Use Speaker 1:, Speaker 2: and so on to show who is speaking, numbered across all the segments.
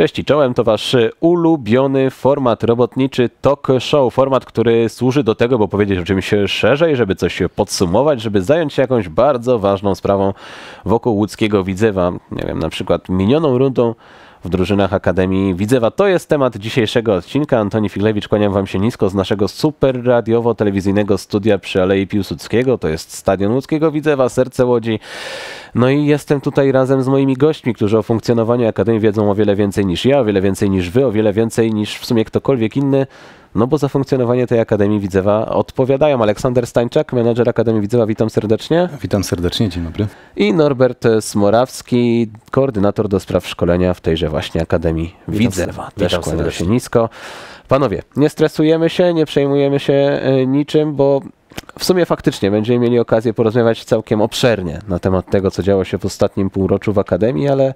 Speaker 1: Cześć i czołem, to wasz ulubiony format robotniczy talk show. Format, który służy do tego, by powiedzieć o czymś szerzej, żeby coś podsumować, żeby zająć się jakąś bardzo ważną sprawą wokół łódzkiego widzewa. Nie wiem, na przykład minioną rundą w drużynach Akademii Widzewa. To jest temat dzisiejszego odcinka. Antoni Figlewicz, kłaniam Wam się nisko z naszego super radiowo-telewizyjnego studia przy Alei Piłsudskiego. To jest Stadion Łódzkiego Widzewa, serce Łodzi. No i jestem tutaj razem z moimi gośćmi, którzy o funkcjonowaniu Akademii wiedzą o wiele więcej niż ja, o wiele więcej niż Wy, o wiele więcej niż w sumie ktokolwiek inny. No bo za funkcjonowanie tej Akademii Widzewa odpowiadają Aleksander Stańczak, menadżer Akademii Widzewa. Witam serdecznie. Witam serdecznie, dzień dobry. I Norbert Smorawski, koordynator do spraw szkolenia w tejże właśnie Akademii Widzewa. Też kłaniam się nisko. Panowie, nie stresujemy się, nie przejmujemy się e, niczym, bo w sumie faktycznie będziemy mieli okazję porozmawiać całkiem obszernie na temat tego, co działo się w ostatnim półroczu w Akademii, ale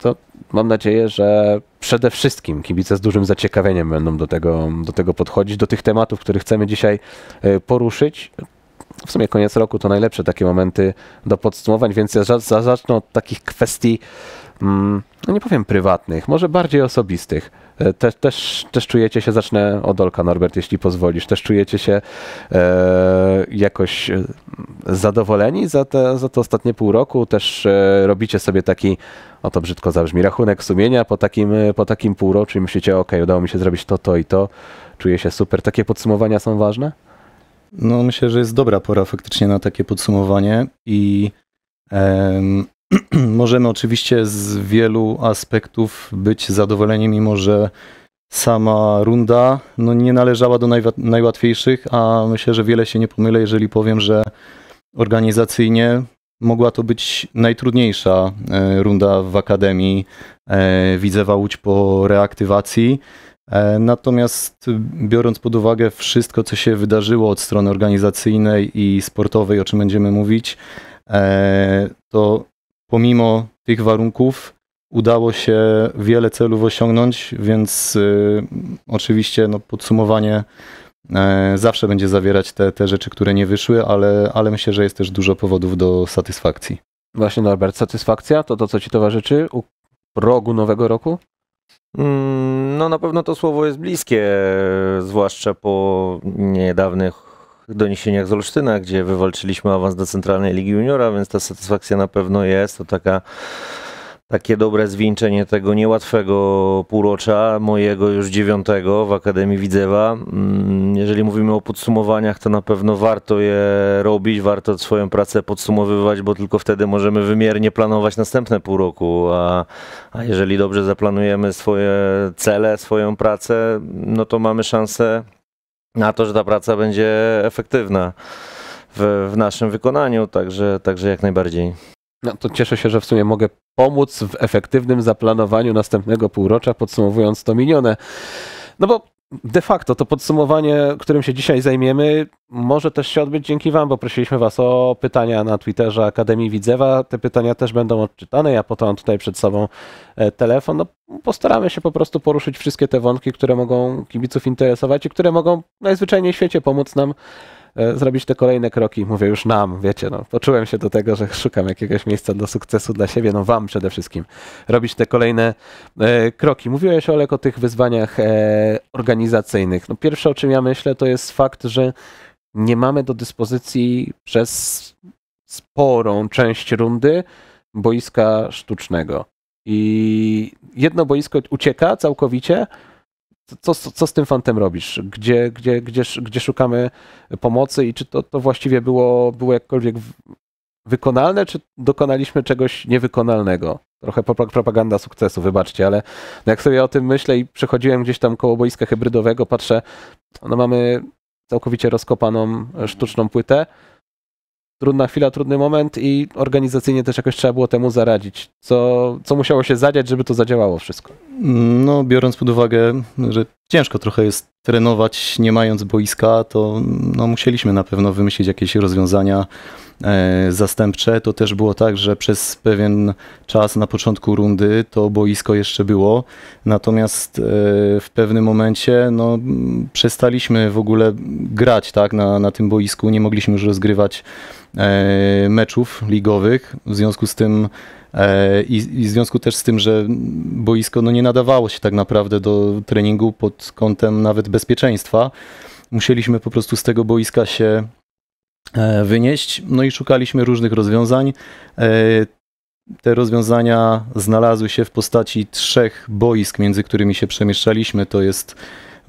Speaker 1: to mam nadzieję, że przede wszystkim kibice z dużym zaciekawieniem będą do tego, do tego podchodzić, do tych tematów, które chcemy dzisiaj y, poruszyć. W sumie koniec roku to najlepsze takie momenty do podsumowań, więc ja zacznę od takich kwestii Mm, no nie powiem prywatnych, może bardziej osobistych. E, też, też, też czujecie się, zacznę od Olka Norbert, jeśli pozwolisz, też czujecie się e, jakoś e, zadowoleni za, te, za to ostatnie pół roku? Też e, robicie sobie taki, o to brzydko zabrzmi, rachunek sumienia po takim, e, po takim półroczu i myślicie, ok, udało mi się zrobić to, to i to, czuję się super. Takie podsumowania
Speaker 2: są ważne? No myślę, że jest dobra pora faktycznie na takie podsumowanie i możemy oczywiście z wielu aspektów być zadowoleni, mimo że sama runda no, nie należała do najwa- najłatwiejszych, a myślę, że wiele się nie pomylę, jeżeli powiem, że organizacyjnie mogła to być najtrudniejsza e, runda w Akademii e, Widzewa Łódź po reaktywacji. E, natomiast biorąc pod uwagę wszystko, co się wydarzyło od strony organizacyjnej i sportowej, o czym będziemy mówić, to pomimo tych warunków udało się wiele celów osiągnąć, więc y, oczywiście no, podsumowanie y, zawsze będzie zawierać te, te rzeczy, które nie wyszły, ale, ale myślę, że jest też dużo powodów do satysfakcji. Właśnie Norbert, satysfakcja to to, co ci towarzyszy u rogu nowego roku?
Speaker 3: Mm, no na pewno to słowo jest bliskie, e, zwłaszcza po niedawnych doniesieniach z Olsztyna, gdzie wywalczyliśmy awans do Centralnej Ligi Juniora, więc ta satysfakcja na pewno jest. To taka takie dobre zwieńczenie tego niełatwego półrocza, mojego już dziewiątego w Akademii Widzewa. Mm, jeżeli mówimy o podsumowaniach, to na pewno warto je robić, warto swoją pracę podsumowywać, bo tylko wtedy możemy wymiernie planować następne pół roku, a, a jeżeli dobrze zaplanujemy swoje cele, swoją pracę, no to mamy szansę na to, że ta praca będzie efektywna w, w naszym wykonaniu, także, także jak
Speaker 1: najbardziej. No to cieszę się, że w sumie mogę pomóc w efektywnym zaplanowaniu następnego półrocza, podsumowując to minione. No bo de facto to podsumowanie, którym się dzisiaj zajmiemy, może też się odbyć dzięki Wam, bo prosiliśmy Was o pytania na Twitterze Akademii Widzewa. Te pytania też będą odczytane. Ja potem tutaj przed sobą e, telefon. No, postaramy się po prostu poruszyć wszystkie te wątki, które mogą kibiców interesować i które mogą najzwyczajniej w świecie pomóc nam E, zrobić te kolejne kroki. Mówię już nam, wiecie, no, poczułem się do tego, że szukam jakiegoś miejsca do sukcesu dla siebie, no wam przede wszystkim, robić te kolejne e, kroki. Mówiłeś, Olek, o tych wyzwaniach e, organizacyjnych. No, pierwsze, o czym ja myślę, to jest fakt, że nie mamy do dyspozycji przez sporą część rundy boiska sztucznego. I jedno boisko ucieka całkowicie, co, co, co z tym fantem robisz? Gdzie, gdzie, gdzie, gdzie szukamy pomocy i czy to, to właściwie było, było jakkolwiek wykonalne, czy dokonaliśmy czegoś niewykonalnego? Trochę propaganda sukcesu, wybaczcie, ale no jak sobie o tym myślę i przechodziłem gdzieś tam koło boiska hybrydowego, patrzę, no mamy całkowicie rozkopaną e, sztuczną płytę, trudna chwila, trudny moment i organizacyjnie też jakoś trzeba było temu zaradzić. Co, co musiało się zadziać, żeby to zadziałało wszystko?
Speaker 2: No, biorąc pod uwagę, że ciężko trochę jest trenować nie mając boiska, to no, musieliśmy na pewno wymyślić jakieś rozwiązania e, zastępcze. To też było tak, że przez pewien czas na początku rundy to boisko jeszcze było, natomiast e, w pewnym momencie no, przestaliśmy w ogóle grać tak, na, na tym boisku, nie mogliśmy już rozgrywać e, meczów ligowych, w związku z tym E, I, I, w związku też z tym, że boisko no, nie nadawało się tak naprawdę do treningu pod kątem nawet bezpieczeństwa, musieliśmy po prostu z tego boiska się e, wynieść, no i szukaliśmy różnych rozwiązań. E, te rozwiązania znalazły się w postaci trzech boisk, między którymi się przemieszczaliśmy. To jest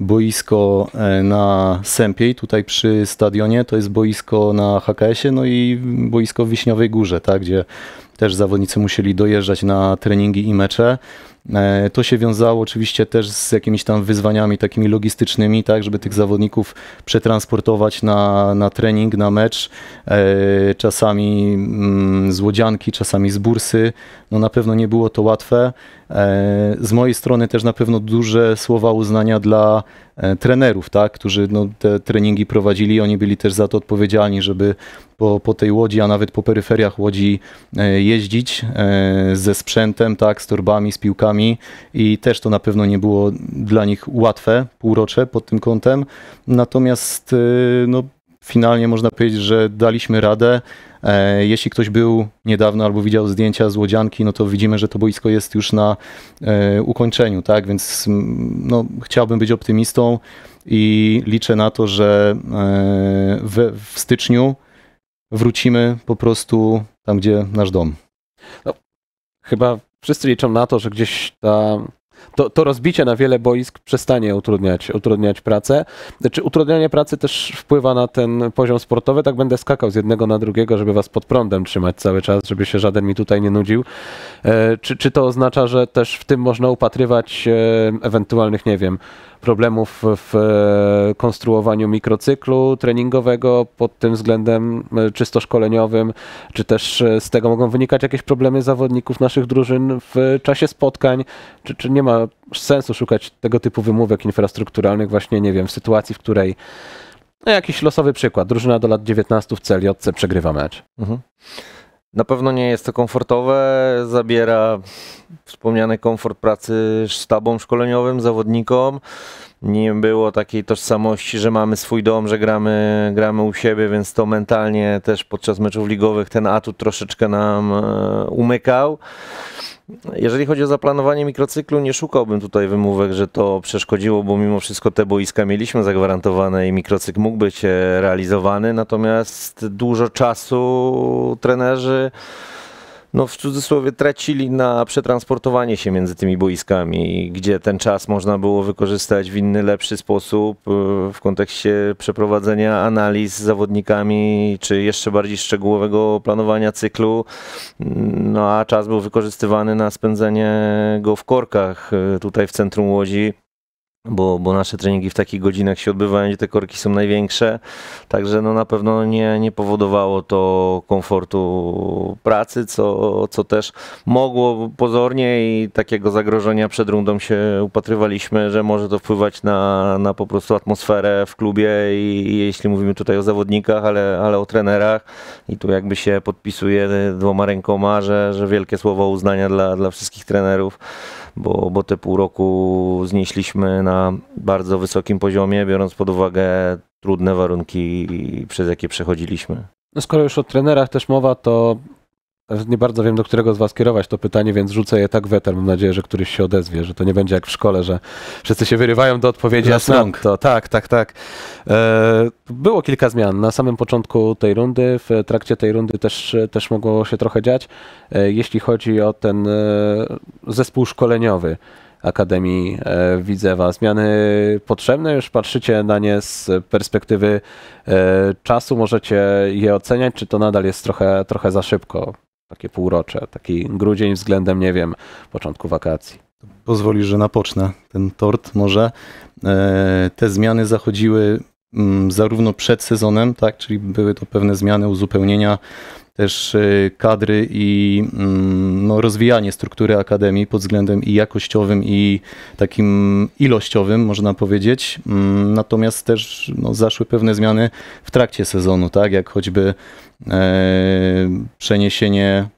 Speaker 2: boisko e, na Sępiej, tutaj przy stadionie, to jest boisko na HKS-ie, no i boisko w Wiśniowej Górze, tak, gdzie też zawodnicy musieli dojeżdżać na treningi i mecze. E, to się wiązało oczywiście też z jakimiś tam wyzwaniami takimi logistycznymi, tak, żeby tych zawodników przetransportować na, na trening, na mecz, e, czasami mm, z Łodzianki, czasami z Bursy. No na pewno nie było to łatwe. E, z mojej strony też na pewno duże słowa uznania dla E, trenerów, tak, którzy no, te treningi prowadzili, oni byli też za to odpowiedzialni, żeby po, po tej łodzi, a nawet po peryferiach łodzi e, jeździć e, ze sprzętem, tak, z torbami, z piłkami i też to na pewno nie było dla nich łatwe półrocze pod tym kątem. Natomiast no, finalnie można powiedzieć, że daliśmy radę. E, jeśli ktoś był niedawno albo widział zdjęcia z Łodzianki, no to widzimy, że to boisko jest już na e, ukończeniu, tak? Więc no, chciałbym być optymistą i liczę na to, że e, w, w styczniu wrócimy po prostu tam, gdzie nasz dom. No, chyba wszyscy liczą na to, że gdzieś ta
Speaker 1: to, to rozbicie na wiele boisk przestanie utrudniać, utrudniać pracę. Znaczy utrudnianie pracy też wpływa na ten poziom sportowy, tak będę skakał z jednego na drugiego, żeby was pod prądem trzymać cały czas, żeby się żaden mi tutaj nie nudził. E, czy, czy to oznacza, że też w tym można upatrywać e, ewentualnych, nie wiem, problemów w e, konstruowaniu mikrocyklu treningowego pod tym względem e, czysto szkoleniowym, czy też e, z tego mogą wynikać jakieś problemy zawodników naszych drużyn w czasie spotkań, czy, czy nie ma sensu szukać tego typu wymówek infrastrukturalnych właśnie, nie wiem, w sytuacji, w której no jakiś losowy przykład, drużyna do lat 19 w celi, odce przegrywa mecz. Mhm. Na
Speaker 3: pewno nie jest to komfortowe, zabiera wspomniany komfort pracy sztabom szkoleniowym, zawodnikom. Nie było takiej tożsamości, że mamy swój dom, że gramy, gramy u siebie, więc to mentalnie też podczas meczów ligowych ten atut troszeczkę nam e, umykał. Jeżeli chodzi o zaplanowanie mikrocyklu, nie szukałbym tutaj wymówek, że to przeszkodziło, bo mimo wszystko te boiska mieliśmy zagwarantowane i mikrocykl mógł być realizowany, natomiast dużo czasu trenerzy no w cudzysłowie tracili na przetransportowanie się między tymi boiskami, gdzie ten czas można było wykorzystać w inny, lepszy sposób e, w kontekście przeprowadzenia analiz z zawodnikami, czy jeszcze bardziej szczegółowego planowania cyklu, no a czas był wykorzystywany na spędzenie go w korkach e, tutaj w centrum Łodzi bo, bo nasze treningi w takich godzinach się odbywają, gdzie te korki są największe, także no na pewno nie, nie powodowało to komfortu pracy, co, co też mogło pozornie i takiego zagrożenia przed rundą się upatrywaliśmy, że może to wpływać na, na po prostu atmosferę w klubie i, i jeśli mówimy tutaj o zawodnikach, ale, ale o trenerach i tu jakby się podpisuje dwoma rękoma, że, że wielkie słowo uznania dla, dla wszystkich trenerów bo, bo te pół roku znieśliśmy na bardzo wysokim poziomie, biorąc pod uwagę trudne warunki, przez jakie przechodziliśmy.
Speaker 1: No skoro już o trenerach też mowa, to nie bardzo wiem, do którego z Was kierować to pytanie, więc rzucę je tak weter. Mam nadzieję, że któryś się odezwie, że to nie będzie jak w szkole, że wszyscy się wyrywają do odpowiedzi. Jasne, to tak, tak, tak. E, było kilka zmian na samym początku tej rundy. W trakcie tej rundy też, też mogło się trochę dziać. E, jeśli chodzi o ten e, zespół szkoleniowy, Akademii Widzewa. Zmiany potrzebne, już patrzycie na nie z perspektywy czasu, możecie je oceniać, czy to nadal jest trochę, trochę za szybko
Speaker 2: takie półrocze, taki grudzień względem, nie wiem, początku wakacji. Pozwolisz, że napocznę ten tort może. E, te zmiany zachodziły mm, zarówno przed sezonem, tak, czyli były to pewne zmiany, uzupełnienia też e, kadry i mm, no, rozwijanie struktury akademii pod względem i jakościowym, i takim ilościowym, można powiedzieć. Mm, natomiast też no, zaszły pewne zmiany w trakcie sezonu, tak, jak choćby E, przeniesienie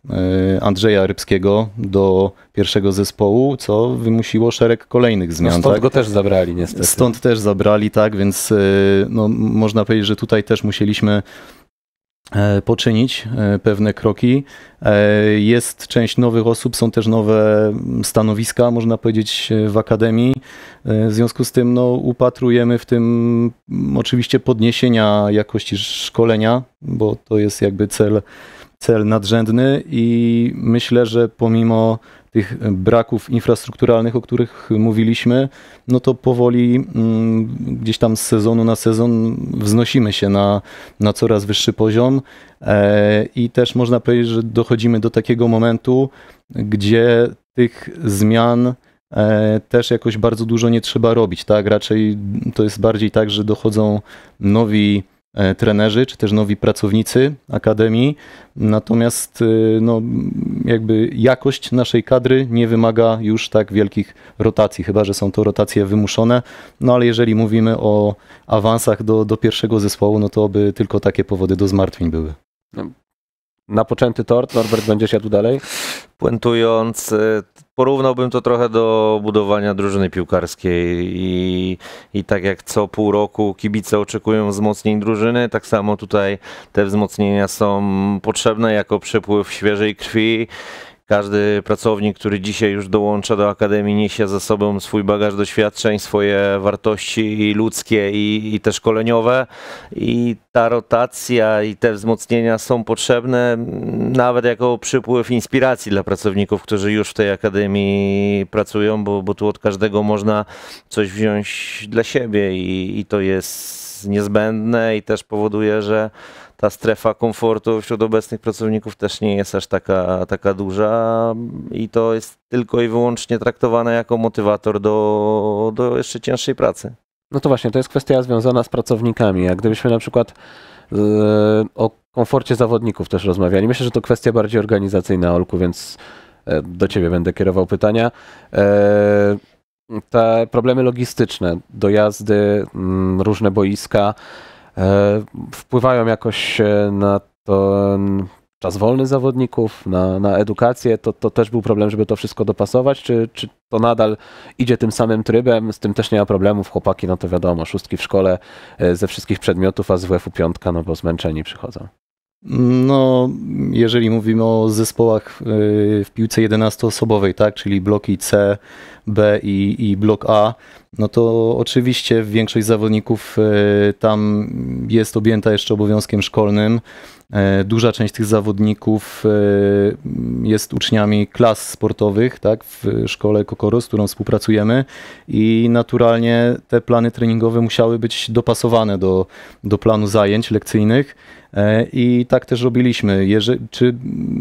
Speaker 2: e, Andrzeja Rybskiego do pierwszego zespołu, co wymusiło szereg kolejnych no zmian. No stąd tak? go też
Speaker 1: zabrali niestety. Stąd
Speaker 2: też zabrali, tak, więc e, no, można powiedzieć, że tutaj też musieliśmy E, poczynić e, pewne kroki. E, jest część nowych osób, są też nowe mm, stanowiska, można powiedzieć, w Akademii. W związku z tym no, upatrujemy w tym mm, oczywiście podniesienia jakości szkolenia, bo to jest jakby cel, cel nadrzędny i myślę, że pomimo tych e, braków infrastrukturalnych, o których mówiliśmy, no to powoli mm, gdzieś tam z sezonu na sezon wznosimy się na, na coraz wyższy poziom e, i też można powiedzieć, że dochodzimy do takiego momentu, gdzie tych zmian e, też jakoś bardzo dużo nie trzeba robić, tak? Raczej to jest bardziej tak, że dochodzą nowi E, trenerzy, czy też nowi pracownicy Akademii. Natomiast e, no, jakby jakość naszej kadry nie wymaga już tak wielkich rotacji, chyba że są to rotacje wymuszone. No ale jeżeli mówimy o awansach do, do pierwszego zespołu, no to by tylko takie powody do zmartwień były. No, Napoczęty tort, Norbert, będziesz jadł dalej?
Speaker 3: Puentując, y, porównałbym to trochę do budowania drużyny piłkarskiej i, i tak jak co pół roku kibice oczekują wzmocnień drużyny, tak samo tutaj te wzmocnienia są potrzebne jako przepływ świeżej krwi każdy pracownik, który dzisiaj już dołącza do Akademii, niesie ze sobą swój bagaż doświadczeń, swoje wartości i ludzkie i, i te szkoleniowe i ta rotacja i te wzmocnienia są potrzebne mm, nawet jako przypływ inspiracji dla pracowników, którzy już w tej Akademii pracują, bo, bo tu od każdego można coś wziąć dla siebie i, i to jest niezbędne i też powoduje, że ta strefa komfortu wśród obecnych pracowników też nie jest aż taka, taka duża i to jest tylko i wyłącznie traktowane jako motywator do, do jeszcze cięższej pracy.
Speaker 1: No to właśnie, to jest kwestia związana z pracownikami. Jak gdybyśmy na przykład e, o komforcie zawodników też rozmawiali, myślę, że to kwestia bardziej organizacyjna, Olku, więc e, do Ciebie będę kierował pytania. E, te problemy logistyczne, dojazdy, mm, różne boiska, E, wpływają jakoś e, na ten czas wolny zawodników, na, na edukację, to, to też był problem, żeby to wszystko dopasować, czy, czy to nadal idzie tym samym trybem, z tym też nie ma problemów, chłopaki, no to wiadomo, szóstki w szkole e, ze wszystkich przedmiotów, a z WF-u piątka, no bo zmęczeni przychodzą.
Speaker 2: No, jeżeli mówimy o zespołach y, w piłce 11-osobowej, tak, czyli bloki C, B i, i blok A, no to oczywiście większość zawodników y, tam jest objęta jeszcze obowiązkiem szkolnym. E, duża część tych zawodników e, jest uczniami klas sportowych tak, w szkole Kokoro, z którą współpracujemy i naturalnie te plany treningowe musiały być dopasowane do, do planu zajęć lekcyjnych. E, I tak też robiliśmy. czy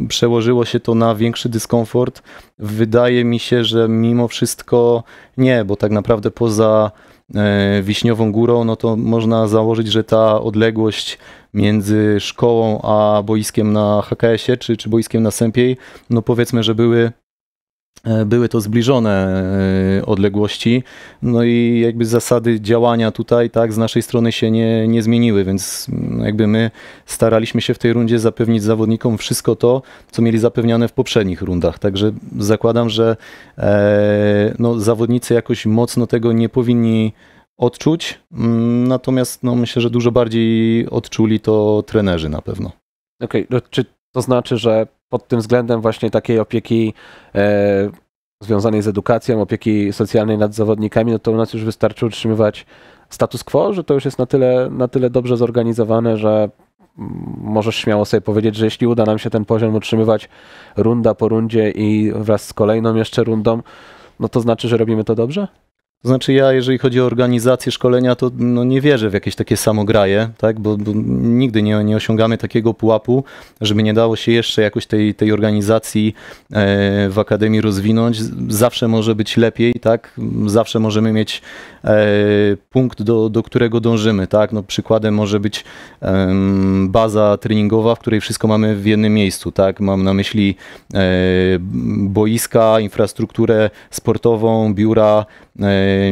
Speaker 2: przełożyło się to na większy dyskomfort? Wydaje mi się, że mimo wszystko nie, bo tak naprawdę poza E, wiśniową Górą, no to można założyć, że ta odległość między szkołą a boiskiem na HKS-ie czy, czy boiskiem na Sępiej, no powiedzmy, że były E, były to zbliżone e, odległości, no i jakby zasady działania tutaj tak z naszej strony się nie, nie zmieniły, więc mm, jakby my staraliśmy się w tej rundzie zapewnić zawodnikom wszystko to, co mieli zapewniane w poprzednich rundach, także zakładam, że e, no, zawodnicy jakoś mocno tego nie powinni odczuć, mm, natomiast no, myślę, że dużo bardziej odczuli to trenerzy na pewno.
Speaker 1: Okej, okay, no, czy to znaczy, że pod tym względem właśnie takiej opieki e, związanej z edukacją, opieki socjalnej nad zawodnikami, no to u nas już wystarczy utrzymywać status quo, że to już jest na tyle, na tyle dobrze zorganizowane, że możesz śmiało sobie powiedzieć, że jeśli uda nam się ten poziom utrzymywać runda po rundzie i wraz z kolejną jeszcze rundą, no to znaczy, że robimy to dobrze?
Speaker 2: To znaczy ja, jeżeli chodzi o organizację szkolenia, to no nie wierzę w jakieś takie samograje, tak? bo, bo nigdy nie, nie osiągamy takiego pułapu, żeby nie dało się jeszcze jakoś tej, tej organizacji e, w Akademii rozwinąć. Zawsze może być lepiej, tak? zawsze możemy mieć e, punkt, do, do którego dążymy. Tak? No, przykładem może być baza treningowa, w której wszystko mamy w jednym miejscu. Tak? Mam na myśli e, boiska, infrastrukturę sportową, biura,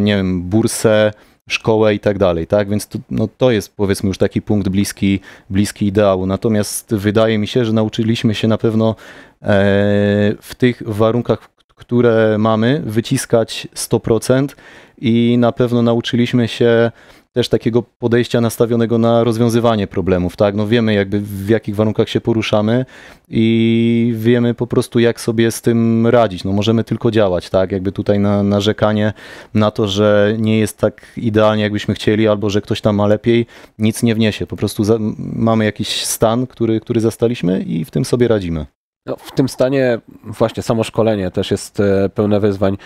Speaker 2: nie wiem, bursę, szkołę i tak dalej, tak? Więc to, no, to jest powiedzmy już taki punkt bliski, bliski ideału. Natomiast wydaje mi się, że nauczyliśmy się na pewno e, w tych warunkach, które mamy, wyciskać 100% i na pewno nauczyliśmy się też takiego podejścia nastawionego na rozwiązywanie problemów, tak? No wiemy jakby w jakich warunkach się poruszamy i wiemy po prostu jak sobie z tym radzić. No możemy tylko działać, tak? Jakby tutaj na narzekanie na to, że nie jest tak idealnie jakbyśmy chcieli albo że ktoś tam ma lepiej, nic nie wniesie. Po prostu za, mamy jakiś stan, który, który zastaliśmy i w tym sobie radzimy. No, w tym stanie właśnie samo szkolenie też jest e, pełne wyzwań.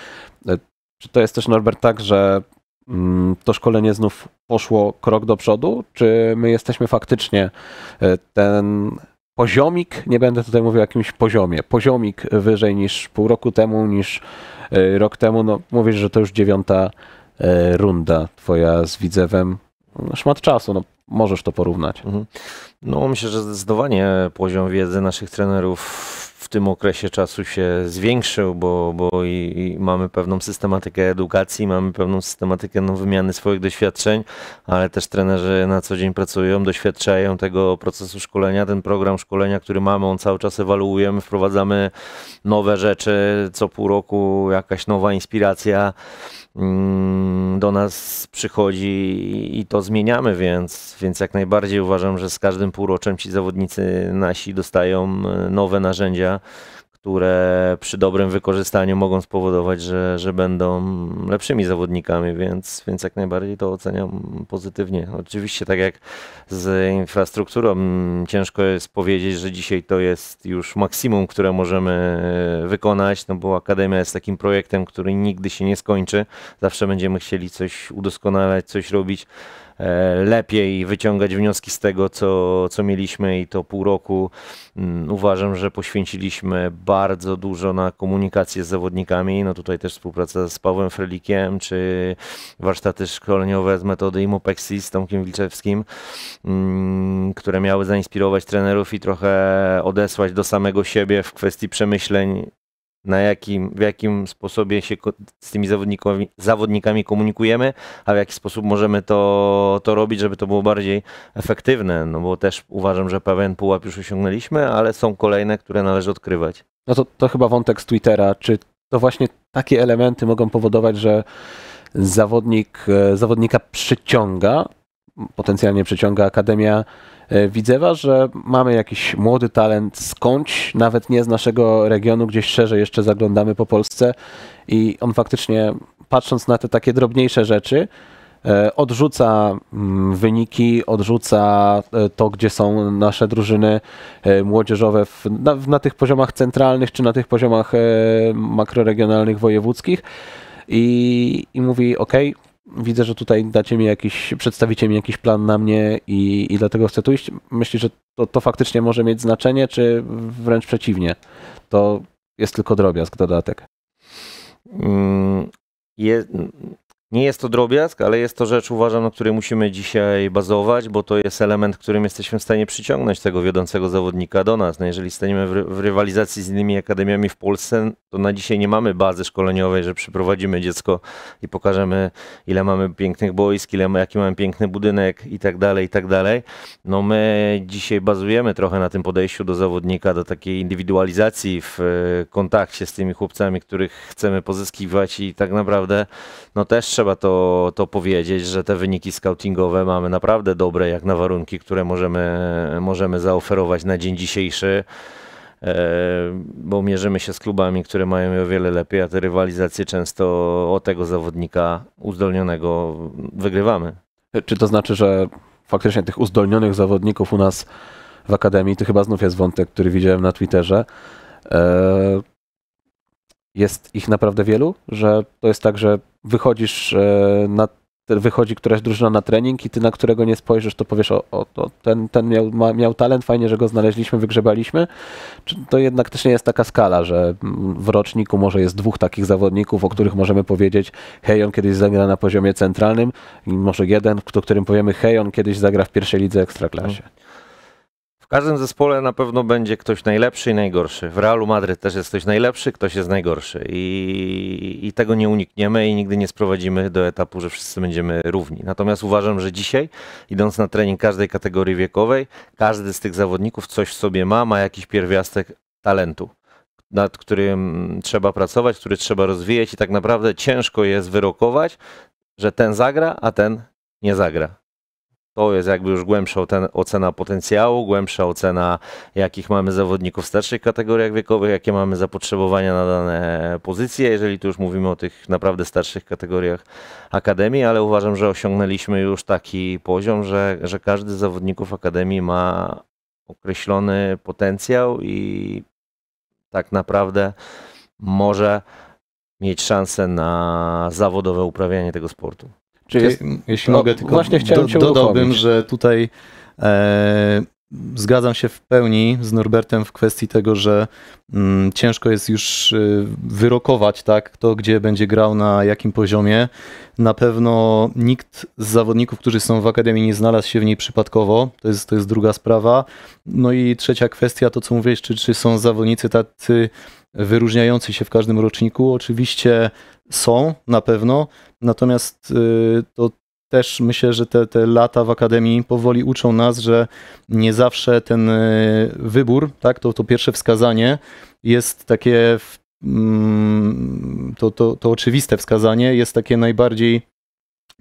Speaker 2: E, czy to jest
Speaker 1: też Norbert tak, że Mm, to szkolenie znów poszło krok do przodu? Czy my jesteśmy faktycznie e, ten poziomik, nie będę tutaj mówił o jakimś poziomie, poziomik wyżej niż pół roku temu, niż e, rok temu, no mówisz, że to już dziewiąta e, runda twoja z Widzewem, no, szmat czasu, no możesz to porównać. Mhm. No myślę, że zdecydowanie poziom wiedzy naszych trenerów
Speaker 3: tym okresie czasu się zwiększył, bo, bo i, i mamy pewną systematykę edukacji, mamy pewną systematykę no, wymiany swoich doświadczeń, ale też trenerzy na co dzień pracują, doświadczają tego procesu szkolenia. Ten program szkolenia, który mamy, on cały czas ewaluujemy, wprowadzamy nowe rzeczy, co pół roku jakaś nowa inspiracja. Mm, do nas przychodzi i to zmieniamy, więc, więc jak najbardziej uważam, że z każdym półroczem ci zawodnicy nasi dostają e, nowe narzędzia które przy dobrym wykorzystaniu mogą spowodować, że, że będą lepszymi zawodnikami, więc, więc jak najbardziej to oceniam pozytywnie. Oczywiście, tak jak z infrastrukturą, ciężko jest powiedzieć, że dzisiaj to jest już maksimum, które możemy e, wykonać, no bo Akademia jest takim projektem, który nigdy się nie skończy. Zawsze będziemy chcieli coś udoskonalać, coś robić. E, lepiej wyciągać wnioski z tego, co, co mieliśmy i to pół roku mm, uważam, że poświęciliśmy bardzo dużo na komunikację z zawodnikami. No tutaj też współpraca z Pawłem Frelikiem, czy warsztaty szkoleniowe z metody Imopexi z Tomkiem Wilczewskim, mm, które miały zainspirować trenerów i trochę odesłać do samego siebie w kwestii przemyśleń na jakim, w jakim sposobie się z tymi zawodnikami, zawodnikami komunikujemy, a w jaki sposób możemy to, to robić, żeby to było bardziej efektywne. No bo też uważam, że pewien pułap już osiągnęliśmy, ale są kolejne, które należy odkrywać.
Speaker 1: No to, to chyba wątek z Twittera. Czy to właśnie takie elementy mogą powodować, że zawodnik, e, zawodnika przyciąga, potencjalnie przyciąga Akademia E, Widzewa, że mamy jakiś młody talent skądś, nawet nie z naszego regionu, gdzieś szerzej jeszcze zaglądamy po Polsce i on faktycznie, patrząc na te takie drobniejsze rzeczy, e, odrzuca mm, wyniki, odrzuca e, to, gdzie są nasze drużyny młodzieżowe w, na, na, tych poziomach centralnych czy na tych poziomach makroregionalnych, wojewódzkich. I, i mówi: OK, Widzę, że tutaj dacie mi jakiś, przedstawicie mi jakiś plan na mnie i, i dlatego chcę tu iść. Myślisz, że to, to faktycznie może mieć znaczenie, czy wręcz przeciwnie? To jest tylko drobiazg, dodatek. Mm, je,
Speaker 3: nie jest to drobiazg, ale jest to rzecz, uważam, na której musimy dzisiaj bazować, bo to jest element, którym jesteśmy w stanie przyciągnąć tego wiodącego zawodnika do nas. No jeżeli staniemy w, ry w rywalizacji z innymi akademiami w Polsce, to na dzisiaj nie mamy bazy szkoleniowej, że przyprowadzimy dziecko i pokażemy, ile mamy pięknych boisk, ile, jaki mamy piękny budynek i tak dalej, i tak dalej. No my dzisiaj bazujemy trochę na tym podejściu do zawodnika, do takiej indywidualizacji w e, kontakcie z tymi chłopcami, których chcemy pozyskiwać i tak naprawdę no też trzeba to, to powiedzieć, że te wyniki scoutingowe mamy naprawdę dobre, jak na warunki, które możemy, możemy zaoferować na dzień dzisiejszy e, bo mierzymy się z klubami, które mają je o wiele lepiej, a te rywalizacje często o tego
Speaker 1: zawodnika uzdolnionego wygrywamy. Czy to znaczy, że faktycznie tych uzdolnionych zawodników u nas w Akademii, to chyba znów jest wątek, który widziałem na Twitterze, e, jest ich naprawdę wielu, że to jest tak, że wychodzisz e, na wychodzi któraś drużyna na trening i ty na którego nie spojrzysz, to powiesz, o, o, ten, ten miał, ma, miał talent, fajnie, że go znaleźliśmy, wygrzebaliśmy. Czy to jednak też nie jest taka skala, że w roczniku może jest dwóch takich zawodników, o których możemy powiedzieć, hej, on kiedyś zagra na poziomie centralnym i może jeden, o którym powiemy, hej, on kiedyś zagra w pierwszej lidze Ekstraklasie.
Speaker 3: W każdym zespole na pewno będzie ktoś najlepszy i najgorszy. W Realu Madryt też jest ktoś najlepszy, ktoś jest najgorszy. I, I, tego nie unikniemy i nigdy nie sprowadzimy do etapu, że wszyscy będziemy równi. Natomiast uważam, że dzisiaj, idąc na trening każdej kategorii wiekowej, każdy z tych zawodników coś w sobie ma, ma jakiś pierwiastek talentu nad którym trzeba pracować, który trzeba rozwijać i tak naprawdę ciężko jest wyrokować, że ten zagra, a ten nie zagra. To jest jakby już głębsza ocena potencjału, głębsza ocena jakich mamy zawodników w starszych kategoriach wiekowych, jakie mamy zapotrzebowania na dane pozycje, jeżeli tu już mówimy o tych naprawdę starszych kategoriach Akademii, ale uważam, że osiągnęliśmy już taki poziom, że, że każdy z zawodników Akademii ma określony potencjał i tak naprawdę może mieć szansę na zawodowe
Speaker 2: uprawianie tego sportu. Czy jest... Jeśli mogę, tylko właśnie chciałem do, dodałbym, że tutaj e, zgadzam się w pełni z Norbertem w kwestii tego, że mm, ciężko jest już e, wyrokować, tak, kto gdzie będzie grał, na jakim poziomie. Na pewno nikt z zawodników, którzy są w Akademii, nie znalazł się w niej przypadkowo. To jest, to jest druga sprawa. No i trzecia kwestia, to co mówisz, czy, czy są zawodnicy tacy wyróżniający się w każdym roczniku oczywiście są na pewno, natomiast y, to też myślę, że te, te lata w akademii powoli uczą nas, że nie zawsze ten y, wybór, tak, to, to pierwsze wskazanie jest takie, mm, to, to, to oczywiste wskazanie jest takie najbardziej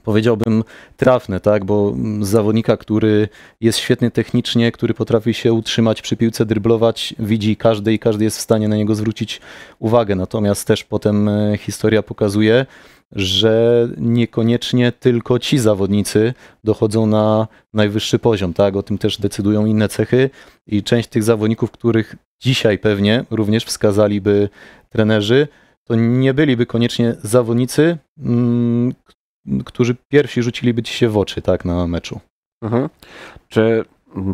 Speaker 2: powiedziałbym, trafne, tak? Bo zawodnika, który jest świetny technicznie, który potrafi się utrzymać przy piłce, dryblować, widzi każdy i każdy jest w stanie na niego zwrócić uwagę. Natomiast też potem e, historia pokazuje, że niekoniecznie tylko ci zawodnicy dochodzą na najwyższy poziom, tak? O tym też decydują inne cechy i część tych zawodników, których dzisiaj pewnie również wskazaliby trenerzy, to nie byliby koniecznie zawodnicy, mm, którzy pierwsi rzuciliby ci się w oczy, tak, na meczu. Mhm.
Speaker 1: Czy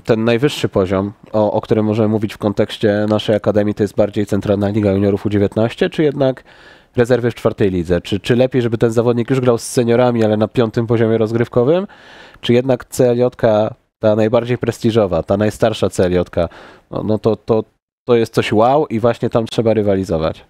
Speaker 1: ten najwyższy poziom, o, o którym możemy mówić w kontekście naszej akademii, to jest bardziej Centralna Liga Juniorów U19, czy jednak rezerwy w czwartej lidze? Czy, czy lepiej, żeby ten zawodnik już grał z seniorami, ale na piątym poziomie rozgrywkowym, czy jednak CLJ, ta najbardziej prestiżowa, ta najstarsza CLJ, no, no to, to, to jest coś wow i właśnie tam trzeba rywalizować?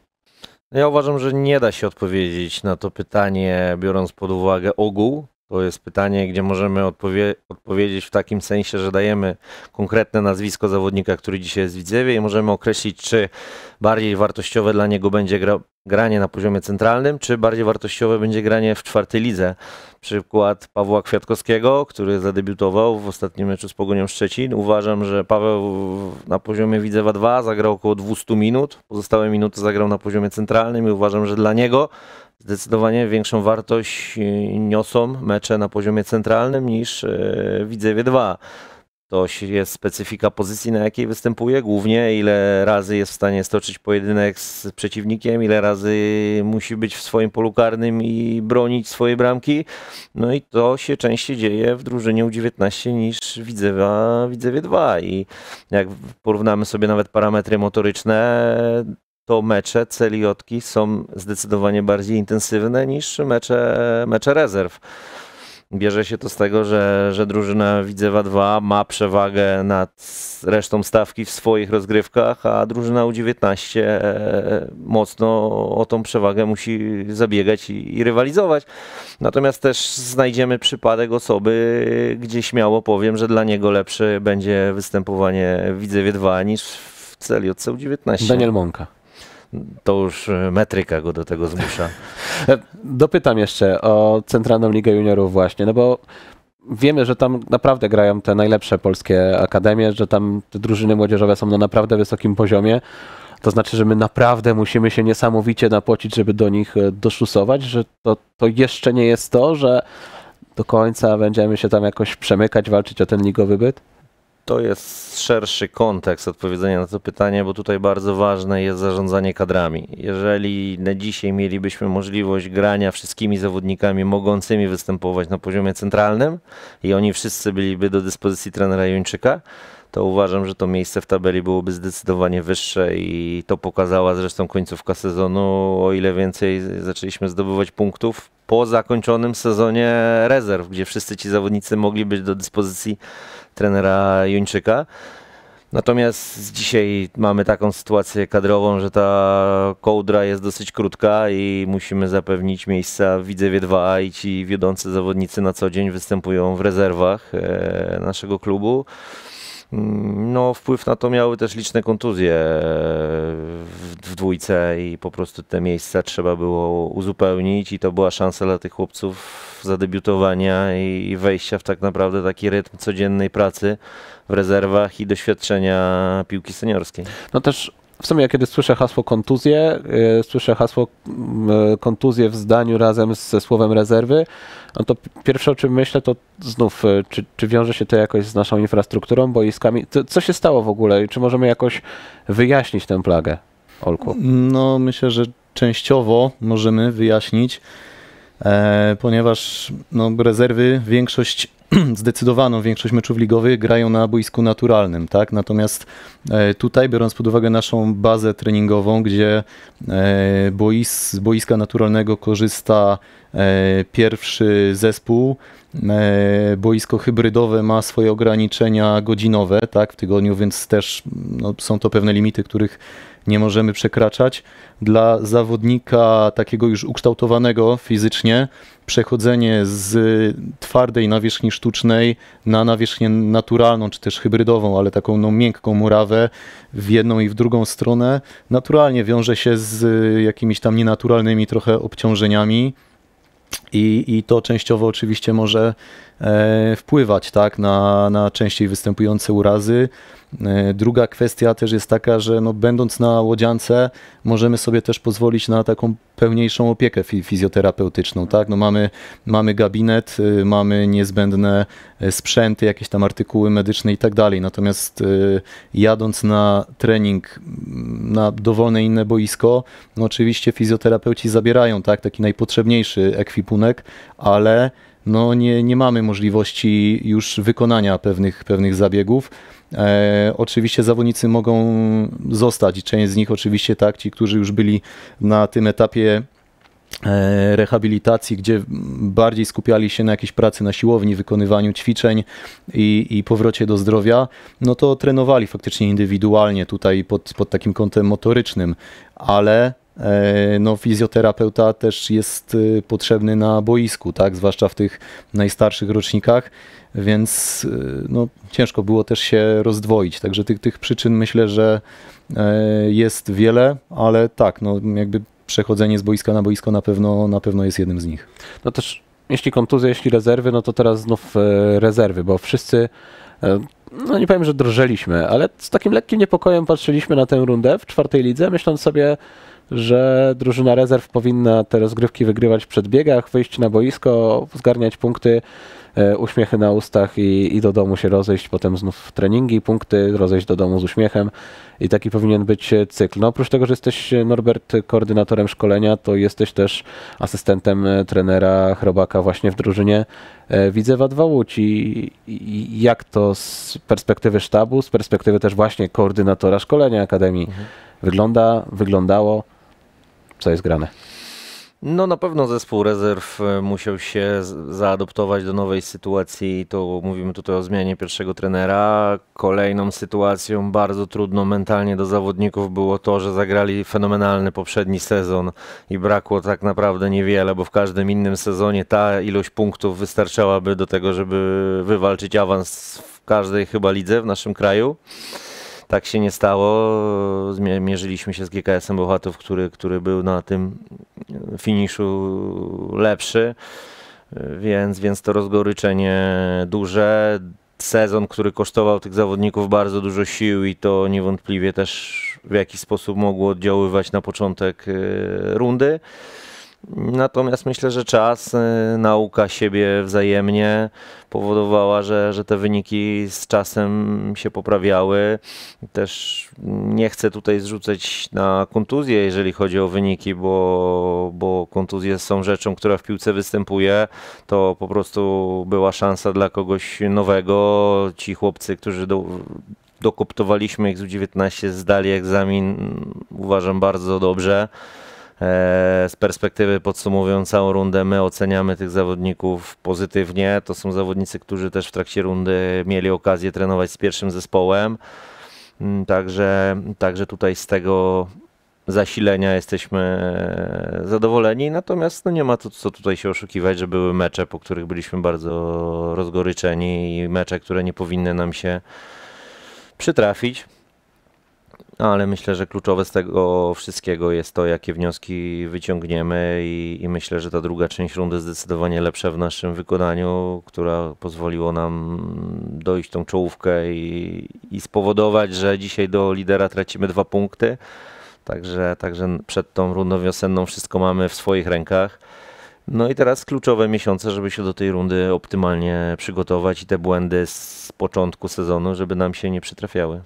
Speaker 3: Ja uważam, że nie da się odpowiedzieć na to pytanie, biorąc pod uwagę ogół to jest pytanie, gdzie możemy odpowie odpowiedzieć w takim sensie, że dajemy konkretne nazwisko zawodnika, który dzisiaj jest w Widzewie i możemy określić, czy bardziej wartościowe dla niego będzie gra granie na poziomie centralnym, czy bardziej wartościowe będzie granie w czwartej lidze. Przykład Pawła Kwiatkowskiego, który zadebiutował w ostatnim meczu z Pogonią Szczecin. Uważam, że Paweł na poziomie Widzewa 2 zagrał około 200 minut, pozostałe minuty zagrał na poziomie centralnym i uważam, że dla niego Zdecydowanie większą wartość y, niosą mecze na poziomie centralnym niż y, Widzewie 2. To jest specyfika pozycji, na jakiej występuje, głównie ile razy jest w stanie stoczyć pojedynek z przeciwnikiem, ile razy musi być w swoim polu karnym i bronić swojej bramki. No i to się częściej dzieje w drużynie U19 niż Widzewa, Widzewie 2. I jak porównamy sobie nawet parametry motoryczne, to mecze celiotki są zdecydowanie bardziej intensywne niż mecze, mecze rezerw. Bierze się to z tego, że, że drużyna Widzewa 2 ma przewagę nad resztą stawki w swoich rozgrywkach, a drużyna U19 e, mocno o tą przewagę musi zabiegać i, i rywalizować. Natomiast też znajdziemy przypadek osoby, gdzie śmiało powiem, że dla niego lepsze będzie występowanie w Widzewie 2 niż w celi od CEU19. Daniel Monka
Speaker 1: to już e, metryka go do tego zmusza. E, dopytam jeszcze o Centralną Ligę Juniorów właśnie, no bo wiemy, że tam naprawdę grają te najlepsze polskie akademie, że tam te drużyny młodzieżowe są na naprawdę wysokim poziomie. To znaczy, że my naprawdę musimy się niesamowicie napocić, żeby do nich e, doszusować, że to, to jeszcze nie jest to, że do końca będziemy się tam jakoś przemykać, walczyć o ten ligowy byt?
Speaker 3: to jest szerszy kontekst odpowiedzenia na to pytanie, bo tutaj bardzo ważne jest zarządzanie kadrami. Jeżeli na dzisiaj mielibyśmy możliwość grania wszystkimi zawodnikami mogącymi występować na poziomie centralnym i oni wszyscy byliby do dyspozycji trenera Jończyka, to uważam, że to miejsce w tabeli byłoby zdecydowanie wyższe i to pokazała zresztą końcówka sezonu. O ile więcej zaczęliśmy zdobywać punktów, po zakończonym sezonie rezerw, gdzie wszyscy ci zawodnicy mogli być do dyspozycji trenera Juńczyka. Natomiast dzisiaj mamy taką sytuację kadrową, że ta kołdra jest dosyć krótka i musimy zapewnić miejsca w Widzewie 2 i ci wiodący zawodnicy na co dzień występują w rezerwach e, naszego klubu. No, wpływ na to miały też liczne kontuzje w dwójce i po prostu te miejsca trzeba było uzupełnić i to była szansa dla tych chłopców zadebiutowania i wejścia w tak naprawdę taki rytm codziennej pracy w
Speaker 1: rezerwach
Speaker 3: i doświadczenia piłki seniorskiej.
Speaker 1: No też w sumie, kiedy słyszę hasło kontuzję, yy, słyszę hasło yy, mm, kontuzję w zdaniu razem ze słowem rezerwy, no to pierwsze o czym myślę to znów, yy, czy, czy wiąże się to jakoś z naszą infrastrukturą, boiskami? Co, co się stało w ogóle i czy możemy jakoś wyjaśnić tę plagę,
Speaker 2: Olku? No, myślę, że częściowo możemy wyjaśnić, e, ponieważ no, rezerwy większość zdecydowaną większość meczów ligowych grają na boisku naturalnym, tak? Natomiast e, tutaj, biorąc pod uwagę naszą bazę treningową, gdzie e, bois, z boiska naturalnego korzysta e, pierwszy zespół, boisko hybrydowe ma swoje ograniczenia godzinowe, tak? W tygodniu, więc też no, są to pewne limity, których nie możemy przekraczać. Dla zawodnika takiego już ukształtowanego fizycznie, przechodzenie z twardej nawierzchni sztucznej na nawierzchnię naturalną, czy też hybrydową, ale taką no, miękką murawę w jedną i w drugą stronę, naturalnie wiąże się z y, jakimiś tam nienaturalnymi trochę obciążeniami. I, I to częściowo oczywiście może e, wpływać tak, na, na częściej występujące urazy. E, druga kwestia też jest taka, że no, będąc na łodziance możemy sobie też pozwolić na taką pełniejszą opiekę fizjoterapeutyczną. Tak? No, mamy, mamy gabinet, y, mamy niezbędne e, sprzęty, jakieś tam artykuły medyczne i tak dalej. Natomiast y, jadąc na trening na dowolne inne boisko, no oczywiście fizjoterapeuci zabierają tak? taki najpotrzebniejszy ekwipunek, ale no nie, nie mamy możliwości już wykonania pewnych, pewnych zabiegów. E, oczywiście zawodnicy mogą zostać, część z nich oczywiście tak, ci, którzy już byli na tym etapie e, rehabilitacji, gdzie bardziej skupiali się na jakiejś pracy na siłowni, wykonywaniu ćwiczeń i, i powrocie do zdrowia, no to trenowali faktycznie indywidualnie tutaj pod, pod takim kątem motorycznym, ale E, no, fizjoterapeuta też jest y, potrzebny na boisku, tak? zwłaszcza w tych najstarszych rocznikach, więc y, no, ciężko było też się rozdwoić. Także tych, tych przyczyn myślę, że e, jest wiele, ale tak, no, jakby przechodzenie z boiska na boisko na pewno, na pewno jest jednym z nich. No też
Speaker 1: jeśli kontuzje, jeśli rezerwy, no to teraz znów e, rezerwy, bo wszyscy no nie powiem, że drżeliśmy, ale z takim lekkim niepokojem patrzyliśmy na tę rundę w czwartej lidze, myśląc sobie, że drużyna rezerw powinna te rozgrywki wygrywać w przedbiegach, wyjść na boisko, zgarniać punkty, e, uśmiechy na ustach i, i do domu się rozejść, potem znów treningi, punkty, rozejść do domu z uśmiechem i taki powinien być cykl. No oprócz tego, że jesteś e, Norbert koordynatorem szkolenia, to jesteś też asystentem e, trenera Chrobaka właśnie w drużynie Widzewa 2 Łódź I, i jak to z perspektywy sztabu, z perspektywy też właśnie koordynatora szkolenia Akademii mhm. wygląda, wyglądało? co jest grane?
Speaker 3: No na pewno zespół rezerw e, musiał się zaadoptować do nowej sytuacji i to mówimy tutaj o zmianie pierwszego trenera. Kolejną sytuacją bardzo trudną mentalnie do zawodników było to, że zagrali fenomenalny poprzedni sezon i brakło tak naprawdę niewiele, bo w każdym innym sezonie ta ilość punktów wystarczałaby do tego, żeby wywalczyć awans w każdej chyba lidze w naszym kraju. Tak się nie stało. Mierzyliśmy się z GKS-em Bohatów, który, który był na tym finiszu lepszy, więc, więc to rozgoryczenie duże. Sezon, który kosztował tych zawodników bardzo dużo sił i to niewątpliwie też w jakiś sposób mogło oddziaływać na początek y, rundy. Natomiast myślę, że czas, y, nauka siebie wzajemnie powodowała, że, że te wyniki z czasem się poprawiały. Też nie chcę tutaj zrzucać na kontuzję, jeżeli chodzi o wyniki, bo, bo kontuzje są rzeczą, która w piłce występuje. To po prostu była szansa dla kogoś nowego. Ci chłopcy, którzy do, dokoptowaliśmy ich z 19 zdali egzamin, uważam bardzo dobrze. E, z perspektywy podsumowując całą rundę, my oceniamy tych zawodników pozytywnie. To są zawodnicy, którzy też w trakcie rundy mieli okazję trenować z pierwszym zespołem. Mm, także, także tutaj z tego zasilenia jesteśmy e, zadowoleni. Natomiast no nie ma to, co tutaj się oszukiwać, że były mecze, po których byliśmy bardzo rozgoryczeni i mecze, które nie powinny nam się przytrafić. No, ale myślę, że kluczowe z tego wszystkiego jest to, jakie wnioski wyciągniemy i, i myślę, że ta druga część rundy zdecydowanie lepsza w naszym wykonaniu, która pozwoliło nam dojść tą czołówkę i, i spowodować, że dzisiaj do lidera tracimy dwa punkty. Także, także przed tą rundą wiosenną wszystko mamy w swoich rękach. No i teraz kluczowe miesiące, żeby się do tej rundy optymalnie przygotować i te błędy z początku sezonu,
Speaker 1: żeby nam się nie przytrafiały.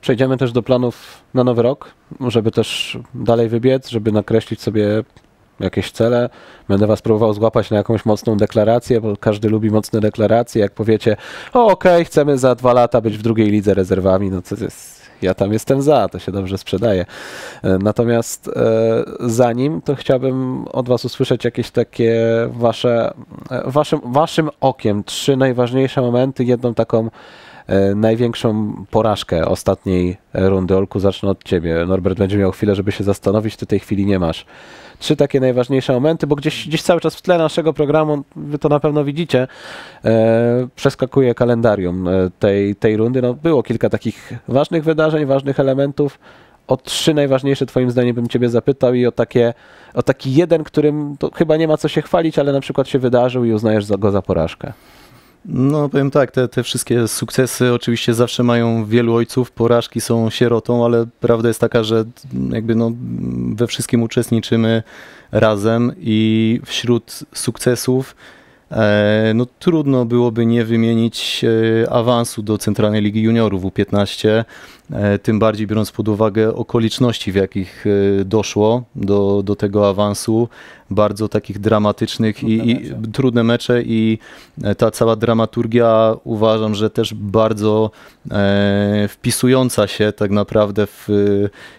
Speaker 1: Przejdziemy też do planów na nowy rok, żeby też dalej wybiec, żeby nakreślić sobie jakieś cele. Będę was próbował złapać na jakąś mocną deklarację, bo każdy lubi mocne deklaracje. Jak powiecie, o okej, okay, chcemy za dwa lata być w drugiej lidze rezerwami, no to jest, ja tam jestem za, to się dobrze sprzedaje. E, natomiast e, zanim, to chciałbym od was usłyszeć jakieś takie wasze, e, waszym, waszym okiem trzy najważniejsze momenty, jedną taką E, największą porażkę ostatniej rundy? Olku, zacznę od ciebie. Norbert będzie miał chwilę, żeby się zastanowić, ty tej chwili nie masz. Trzy takie najważniejsze momenty, bo gdzieś, gdzieś cały czas w tle naszego programu, wy to na pewno widzicie, e, przeskakuje kalendarium e, tej, tej rundy. No, było kilka takich ważnych wydarzeń, ważnych elementów o trzy najważniejsze twoim zdaniem bym ciebie zapytał i o, takie, o taki jeden, którym chyba nie ma co się chwalić, ale na przykład się wydarzył i uznajesz go za porażkę.
Speaker 2: No powiem tak, te, te wszystkie sukcesy oczywiście zawsze mają wielu ojców, porażki są sierotą, ale prawda jest taka, że jakby no, we wszystkim uczestniczymy razem i wśród sukcesów e, no, trudno byłoby nie wymienić e, awansu do Centralnej Ligi Juniorów U15, E, tym bardziej biorąc pod uwagę okoliczności, w jakich e, doszło do, do tego awansu, bardzo takich dramatycznych trudne i, trudnych i trudne mecze i e, ta cała dramaturgia uważam, że też bardzo e, wpisująca się tak naprawdę w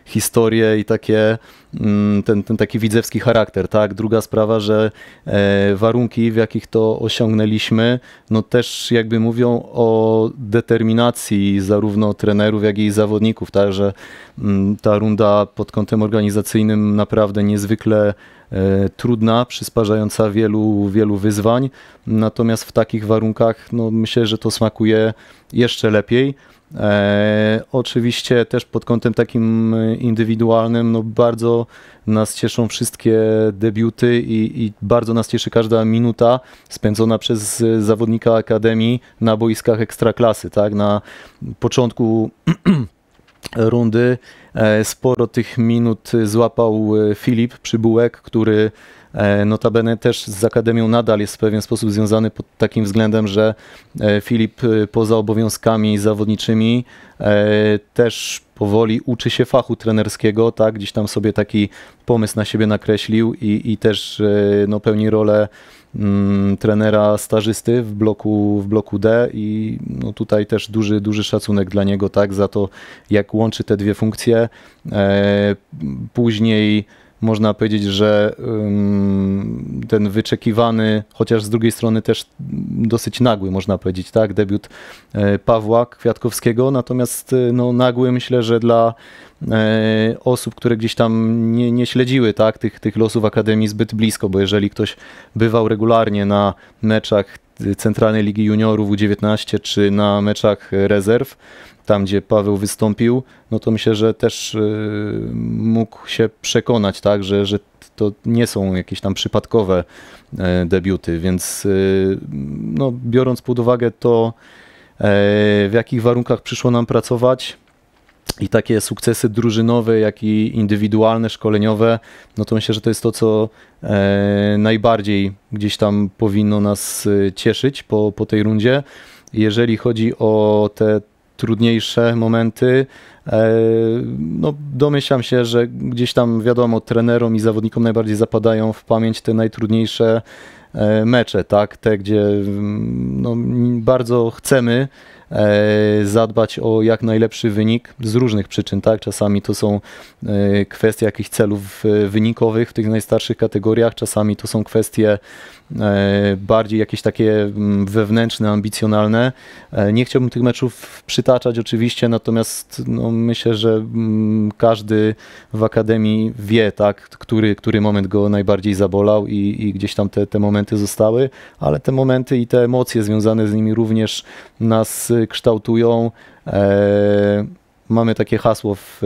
Speaker 2: historię i takie mm, ten, ten taki widzewski charakter, tak? Druga sprawa, że e, warunki, w jakich to osiągnęliśmy, no też jakby mówią o determinacji zarówno trenerów, jak i zawodników, także mm, ta runda pod kątem organizacyjnym naprawdę niezwykle e, trudna, przysparzająca wielu, wielu wyzwań. Natomiast w takich warunkach no, myślę, że to smakuje jeszcze lepiej. E, oczywiście też pod kątem takim indywidualnym, no bardzo nas cieszą wszystkie debiuty i, i, bardzo nas cieszy każda minuta spędzona przez zawodnika Akademii na boiskach ekstraklasy, tak? Na początku rundy e, sporo tych minut złapał e, Filip Przybułek, który E, notabene też z Akademią nadal jest w pewien sposób związany pod takim względem, że e, Filip e, poza obowiązkami zawodniczymi też powoli uczy się fachu trenerskiego, tak? Gdzieś tam sobie taki pomysł na siebie nakreślił i, i też no, pełni rolę mm, trenera stażysty w bloku, w bloku D i no, tutaj też duży, duży szacunek dla niego, tak? Za to, jak łączy te dwie funkcje. E, później można powiedzieć, że ten wyczekiwany, chociaż z drugiej strony też dosyć nagły, można powiedzieć, tak, debiut e, Pawła Kwiatkowskiego, natomiast e, no, nagły myślę, że dla e, osób, które gdzieś tam nie, nie śledziły tak, tych, tych losów Akademii zbyt blisko, bo jeżeli ktoś bywał regularnie na meczach Centralnej Ligi Juniorów U19 czy na meczach rezerw, tam gdzie Paweł wystąpił, no to myślę, że też y, mógł się przekonać, tak, że, że to nie są jakieś tam przypadkowe e, debiuty, więc y, no, biorąc pod uwagę to, e, w jakich warunkach przyszło nam pracować, i takie sukcesy drużynowe, jak i indywidualne, szkoleniowe, no to myślę, że to jest to, co e, najbardziej gdzieś tam powinno nas y, cieszyć po, po tej rundzie. Jeżeli chodzi o te trudniejsze momenty. E, no, domyślam się, że gdzieś tam wiadomo, trenerom i zawodnikom najbardziej zapadają w pamięć te najtrudniejsze e, mecze, tak? Te, gdzie mm, no, bardzo chcemy e, zadbać o jak najlepszy wynik z różnych przyczyn, tak? Czasami to są kwestie jakichś celów wynikowych w tych najstarszych kategoriach, czasami to są kwestie E, bardziej jakieś takie mm, wewnętrzne, ambicjonalne. E, nie chciałbym tych meczów przytaczać oczywiście, natomiast no, myślę, że mm, każdy w Akademii wie, tak, który, który moment go najbardziej zabolał i, i gdzieś tam te, te momenty zostały, ale te momenty i te emocje związane z nimi również nas y, kształtują. E, mamy takie hasło w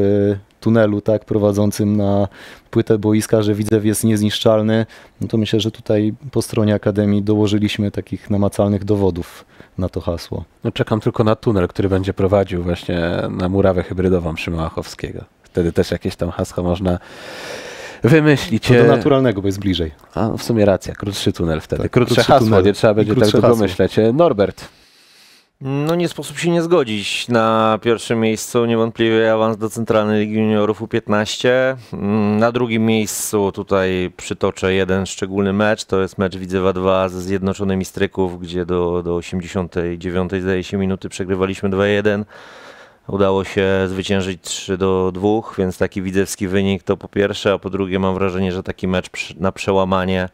Speaker 2: tunelu tak, prowadzącym na płytę boiska, że Widzew jest niezniszczalny, no to myślę, że tutaj po stronie Akademii dołożyliśmy takich namacalnych dowodów na to hasło.
Speaker 1: No czekam tylko na tunel, który będzie prowadził właśnie na murawę hybrydową Szymałachowskiego. Wtedy też jakieś tam hasło można wymyślić. To no, do naturalnego, bo jest bliżej. A, w sumie racja, krótszy tunel wtedy. Tak, krótsze, hasło, tunel. nie trzeba będzie tak długo myśleć. E, Norbert,
Speaker 3: no nie sposób się nie zgodzić. Na pierwszym miejscu niewątpliwie awans do Centralnej Ligi Juniorów U15. Mm, na drugim miejscu tutaj przytoczę jeden szczególny mecz. To jest mecz Widzewa 2 ze Zjednoczonymi Stryków, gdzie do, do 89 zdaje się minuty przegrywaliśmy 2-1. Udało się zwyciężyć 3 2, więc taki widzewski wynik to po pierwsze, a po drugie mam wrażenie, że taki mecz na przełamanie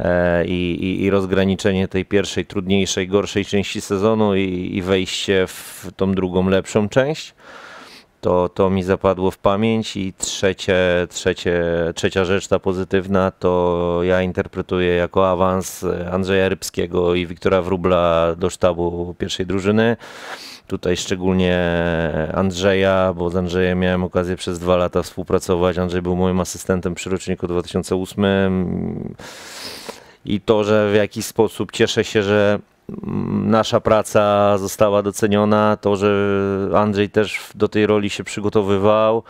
Speaker 3: E, i, i, rozgraniczenie tej pierwszej, trudniejszej, gorszej części sezonu i, i wejście w tą drugą, lepszą część. To, to mi zapadło w pamięć i trzecie, trzecie, trzecia rzecz, ta pozytywna, to ja interpretuję jako awans Andrzeja Rybskiego i Wiktora Wrubla do sztabu pierwszej drużyny tutaj szczególnie Andrzeja, bo z Andrzejem miałem okazję przez dwa lata współpracować. Andrzej był moim asystentem przy roczniku 2008 i to, że w jakiś sposób cieszę się, że nasza praca została doceniona, to, że Andrzej też do tej roli się przygotowywał.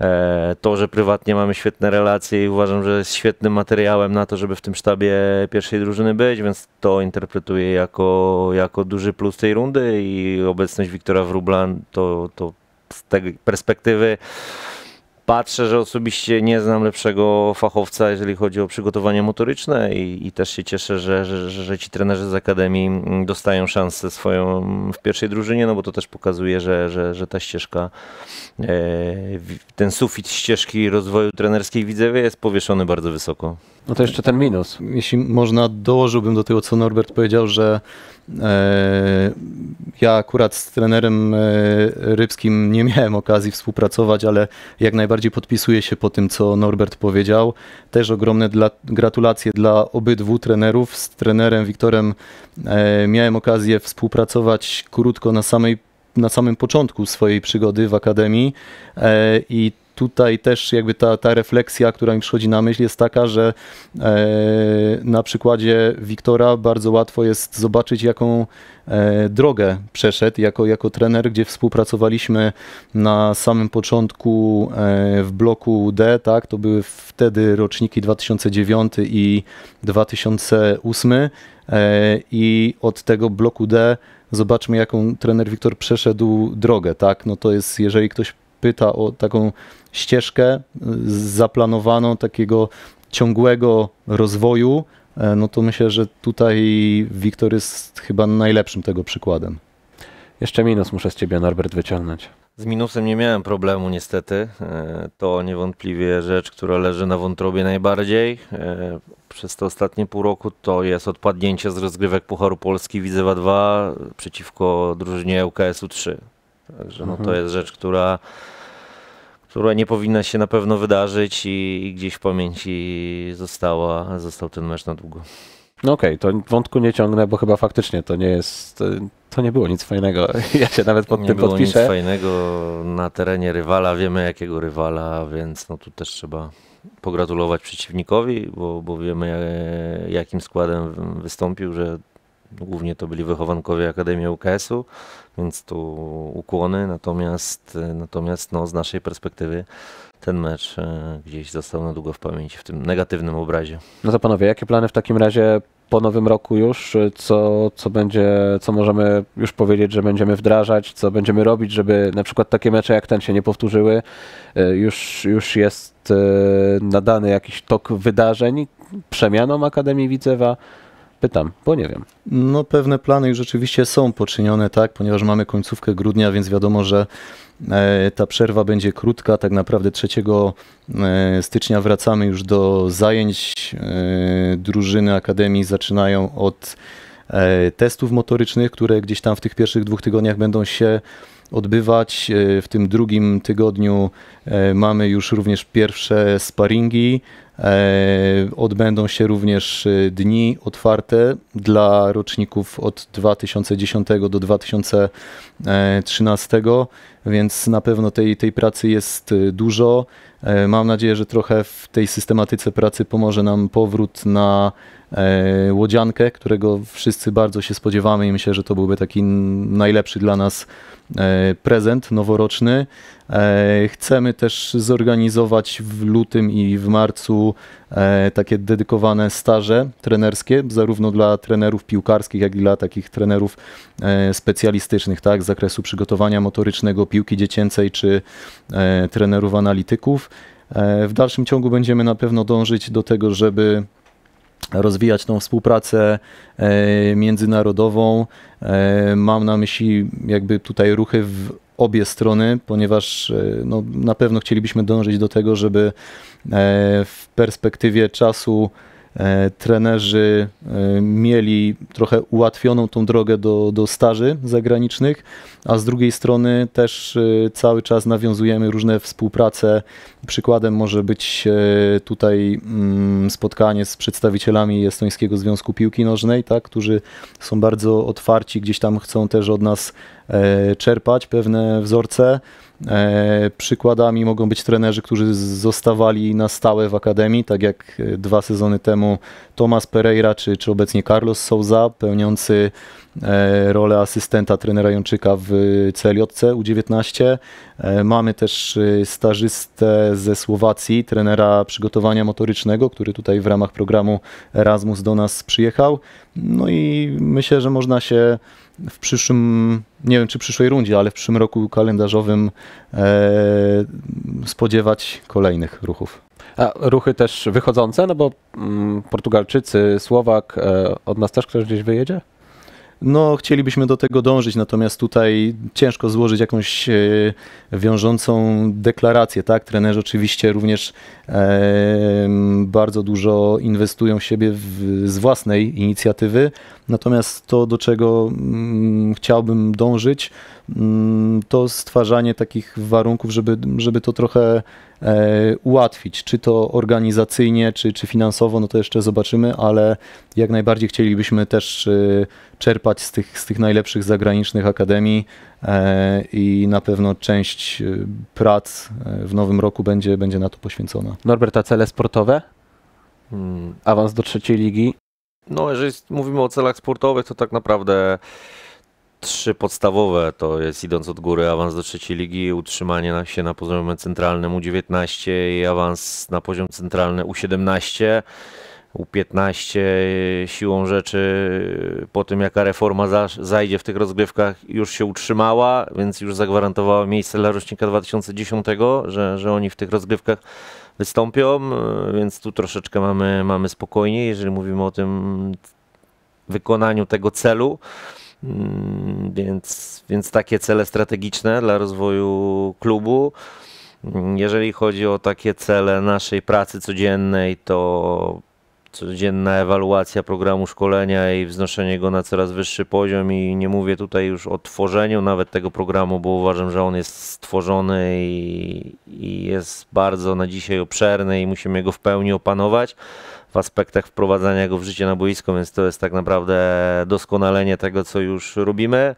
Speaker 3: E, to, że prywatnie mamy świetne relacje i uważam, że jest świetnym materiałem na to, żeby w tym sztabie pierwszej drużyny być, więc to interpretuję jako, jako duży plus tej rundy i obecność Wiktora Wróbla to, to z tej perspektywy patrzę, że osobiście nie znam lepszego fachowca, jeżeli chodzi o przygotowanie motoryczne i, i też się cieszę, że, że, że, ci trenerzy z Akademii mm, dostają szansę swoją w pierwszej drużynie, no bo to też pokazuje, że, że, że ta ścieżka, e, ten sufit ścieżki rozwoju trenerskiej widzewie jest powieszony bardzo wysoko.
Speaker 2: No to jeszcze ten minus. Jeśli można, dołożyłbym do tego, co Norbert powiedział, że E, ja akurat z trenerem e, Rybskim nie miałem okazji współpracować, ale jak najbardziej podpisuję się po tym, co Norbert powiedział. Też ogromne dla, gratulacje dla obydwu trenerów. Z trenerem Wiktorem e, miałem okazję współpracować krótko na samej na samym początku swojej przygody w akademii i tutaj też jakby ta, ta refleksja, która mi przychodzi na myśl jest taka, że e, na przykładzie Wiktora bardzo łatwo jest zobaczyć, jaką e, drogę przeszedł jako, jako trener, gdzie współpracowaliśmy na samym początku e, w bloku D, tak, to były wtedy roczniki 2009 i 2008 i od tego bloku D zobaczmy, jaką trener Wiktor przeszedł drogę, tak, no to jest, jeżeli ktoś pyta o taką ścieżkę y, zaplanowaną takiego ciągłego rozwoju, e, no to myślę, że tutaj Wiktor jest chyba najlepszym tego przykładem. Jeszcze minus muszę z ciebie, Norbert, wyciągnąć.
Speaker 3: Z minusem nie miałem problemu, niestety. E, to niewątpliwie rzecz, która leży na wątrobie najbardziej. E, przez te ostatnie pół roku to jest odpadnięcie z rozgrywek Pucharu Polski Widzewa 2 przeciwko drużynie UKS-u 3. Także no, to mhm. jest rzecz, która, która nie powinna się na pewno wydarzyć i, i gdzieś w pamięci została, został ten mecz na długo.
Speaker 1: No okej, okay, to wątku nie ciągnę, bo chyba faktycznie to nie jest, to nie było nic fajnego. Ja się nawet pod nie tym było nic
Speaker 3: fajnego na terenie rywala, wiemy jakiego rywala, więc no tu też trzeba pogratulować przeciwnikowi, bo, bo wiemy e, jakim składem wystąpił, że głównie to byli wychowankowie Akademii UKS-u, więc tu ukłony, natomiast, natomiast no, z naszej perspektywy ten mecz e, gdzieś został na długo w pamięci w tym negatywnym obrazie.
Speaker 1: No to panowie, jakie plany w takim razie po nowym roku już, co, co będzie, co możemy już powiedzieć, że będziemy wdrażać, co będziemy robić, żeby na przykład takie mecze jak ten się nie powtórzyły. E, już, już jest e, nadany jakiś tok wydarzeń przemianą Akademii Widzewa. Pytam,
Speaker 2: bo nie wiem. No pewne plany już rzeczywiście są poczynione, tak, ponieważ mamy końcówkę grudnia, więc wiadomo, że e, ta przerwa będzie krótka. Tak naprawdę 3 e, stycznia wracamy już do zajęć. E, drużyny Akademii zaczynają od testów motorycznych, które gdzieś tam w tych pierwszych dwóch tygodniach będą się odbywać. W tym drugim tygodniu mamy już również pierwsze sparingi E, odbędą się również e, dni otwarte dla roczników od 2010 do 2013, więc na pewno tej, tej pracy jest e, dużo. Mam nadzieję, że trochę w tej systematyce pracy pomoże nam powrót na łodziankę, którego wszyscy bardzo się spodziewamy i myślę, że to byłby taki najlepszy dla nas E, prezent noworoczny. E, chcemy też zorganizować w lutym i w marcu e, takie dedykowane staże trenerskie, zarówno dla trenerów piłkarskich, jak i dla takich trenerów specjalistycznych, tak, z zakresu przygotowania motorycznego piłki dziecięcej czy trenerów analityków. W dalszym ciągu będziemy na pewno dążyć do tego, żeby rozwijać tą współpracę e, międzynarodową. E, mam na myśli jakby tutaj ruchy w obie strony, ponieważ e, no, na pewno chcielibyśmy dążyć do tego, żeby w perspektywie czasu E, trenerzy e, mieli trochę ułatwioną tą drogę do, do staży zagranicznych, a z drugiej strony też e, cały czas nawiązujemy różne współprace. Przykładem może być tutaj mm, spotkanie z przedstawicielami Estońskiego Związku Piłki Nożnej, tak, którzy są bardzo otwarci, gdzieś tam chcą też od nas czerpać pewne wzorce. E, przykładami mogą być trenerzy, którzy zostawali na stałe w akademii, tak jak e, dwa sezony temu Tomas Pereira czy, czy obecnie Carlos Souza, pełniący E, rolę asystenta trenera Jączyka w CLJC U19. E, mamy też e, stażystę ze Słowacji, trenera przygotowania motorycznego, który tutaj w ramach programu Erasmus do nas przyjechał. No i myślę, że można się w przyszłym, nie wiem czy przyszłej rundzie, ale w przyszłym roku kalendarzowym spodziewać kolejnych ruchów. A ruchy też wychodzące, no bo mm, Portugalczycy, Słowak, od nas też ktoś gdzieś wyjedzie? No, chcielibyśmy do tego dążyć, natomiast tutaj ciężko złożyć jakąś e, wiążącą deklarację, tak? Trenerzy oczywiście również e, bardzo dużo inwestują w siebie w, z własnej inicjatywy, natomiast to, do czego mm, chciałbym dążyć, Mm, to stwarzanie takich warunków, żeby, żeby to trochę e, ułatwić, czy to organizacyjnie, czy, czy finansowo, no to jeszcze zobaczymy, ale jak najbardziej chcielibyśmy też e, czerpać z tych, z tych najlepszych zagranicznych akademii e, i na pewno część prac w nowym roku będzie, będzie na to poświęcona. Norbert, a cele sportowe? Mm, awans do trzeciej ligi?
Speaker 3: No, jeżeli mówimy o celach sportowych, to tak naprawdę trzy podstawowe to jest idąc od góry awans do trzeciej ligi, utrzymanie się na poziomie centralnym U19 i awans na poziom centralny U17. U15 siłą rzeczy po tym jaka reforma zajdzie w tych rozgrywkach już się utrzymała, więc już zagwarantowała miejsce dla rocznika 2010, że, że oni w tych rozgrywkach wystąpią, więc tu troszeczkę mamy, mamy spokojnie, jeżeli mówimy o tym wykonaniu tego celu. Mm, więc, więc takie cele strategiczne dla rozwoju klubu. Mm, jeżeli chodzi o takie cele naszej pracy codziennej, to codzienna ewaluacja programu szkolenia i wznoszenie go na coraz wyższy poziom i nie mówię tutaj już o tworzeniu nawet tego programu, bo uważam, że on jest stworzony i, i jest bardzo na dzisiaj obszerny i musimy go w pełni opanować, aspektach wprowadzania go w życie na boisko, więc to jest tak naprawdę doskonalenie tego, co już robimy.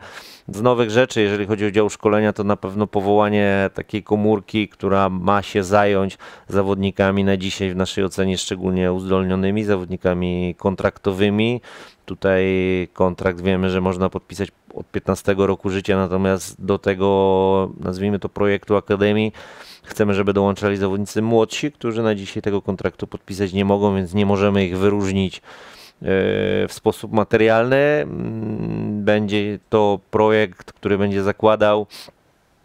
Speaker 3: Z nowych rzeczy, jeżeli chodzi o dział szkolenia, to na pewno powołanie takiej komórki, która ma się zająć zawodnikami na dzisiaj w naszej ocenie szczególnie uzdolnionymi, zawodnikami kontraktowymi, tutaj kontrakt wiemy, że można podpisać od 15 roku życia, natomiast do tego, nazwijmy to projektu Akademii, chcemy, żeby dołączali zawodnicy młodsi, którzy na dzisiaj tego kontraktu podpisać nie mogą, więc nie możemy ich wyróżnić e, w sposób materialny. Mm, będzie to projekt, który będzie zakładał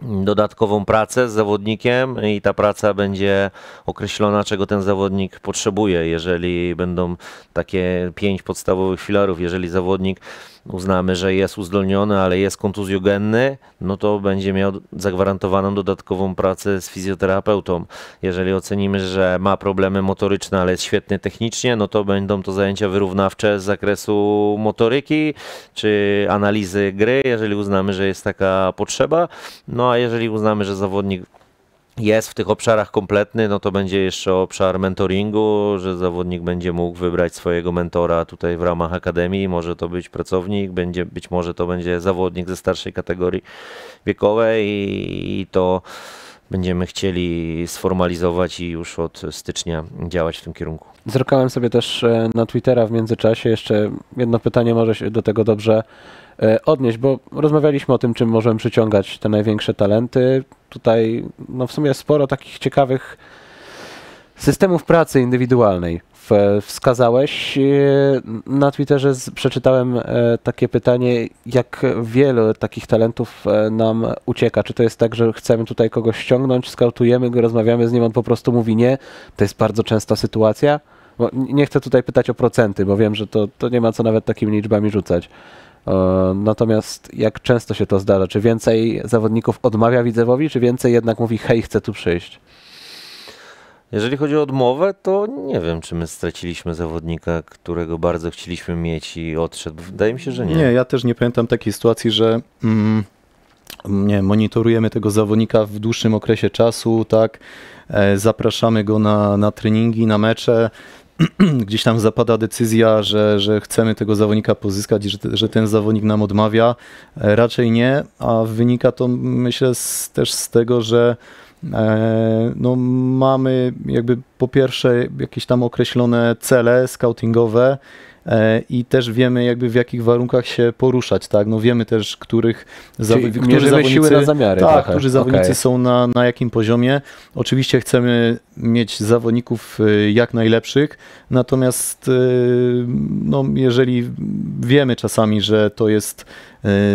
Speaker 3: dodatkową pracę z zawodnikiem i ta praca będzie określona, czego ten zawodnik potrzebuje. Jeżeli będą takie pięć podstawowych filarów, jeżeli zawodnik uznamy, że jest uzdolniony, ale jest kontuzjogenny, no to będzie miał zagwarantowaną dodatkową pracę z fizjoterapeutą. Jeżeli ocenimy, że ma problemy motoryczne, ale jest świetny technicznie, no to będą to zajęcia wyrównawcze z zakresu motoryki czy analizy gry, jeżeli uznamy, że jest taka potrzeba. No a jeżeli uznamy, że zawodnik jest w tych obszarach kompletny, no to będzie jeszcze obszar mentoringu, że zawodnik będzie mógł wybrać swojego mentora tutaj w ramach akademii, może to być pracownik, będzie, być może to będzie zawodnik ze starszej kategorii wiekowej i, i to będziemy chcieli sformalizować i już od stycznia działać w tym kierunku.
Speaker 1: Zrokałem sobie też e, na Twittera w międzyczasie. Jeszcze jedno pytanie może się do tego dobrze e, odnieść, bo rozmawialiśmy o tym, czym możemy przyciągać te największe talenty. Tutaj no w sumie sporo takich ciekawych systemów pracy indywidualnej wskazałeś. Y, na Twitterze przeczytałem e, takie pytanie, jak wielu takich talentów e, nam ucieka. Czy to jest tak, że chcemy tutaj kogoś ściągnąć, skautujemy go, rozmawiamy z nim, on po prostu mówi nie? To jest bardzo częsta sytuacja. Bo nie chcę tutaj pytać o procenty, bo wiem, że to, to nie ma co nawet takimi liczbami rzucać. Natomiast jak często się to zdarza? Czy więcej zawodników odmawia widzewowi, czy więcej jednak mówi hej, chcę tu przyjść?
Speaker 3: Jeżeli chodzi o odmowę, to nie wiem, czy my straciliśmy zawodnika, którego bardzo chcieliśmy mieć i odszedł. Wydaje mi się, że nie. Nie,
Speaker 2: ja też nie pamiętam takiej sytuacji, że mm, nie, monitorujemy tego zawodnika w dłuższym okresie czasu, tak, e, zapraszamy go na, na treningi, na mecze, gdzieś tam zapada decyzja, że, że chcemy tego zawodnika pozyskać, że, że ten zawodnik nam odmawia. E, raczej nie, a wynika to myślę z, też z tego, że E, no, mamy jakby po pierwsze jakieś tam określone cele scoutingowe, E, i też wiemy jakby w jakich warunkach się poruszać, tak? No wiemy też, których którzy zawodnicy, siły na zamiary tak, trochę. którzy zawodnicy okay. są na, na jakim poziomie. Oczywiście chcemy mieć zawodników y, jak najlepszych, natomiast y, no, jeżeli wiemy czasami, że to jest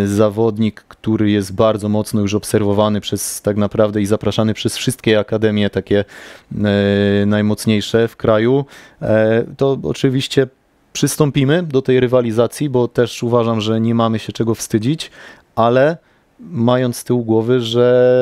Speaker 2: y, zawodnik, który jest bardzo mocno już obserwowany przez tak naprawdę i zapraszany przez wszystkie akademie takie najmocniejsze w kraju, e, to oczywiście przystąpimy do tej rywalizacji, bo też uważam, że nie mamy się czego wstydzić, ale mając z tyłu głowy, że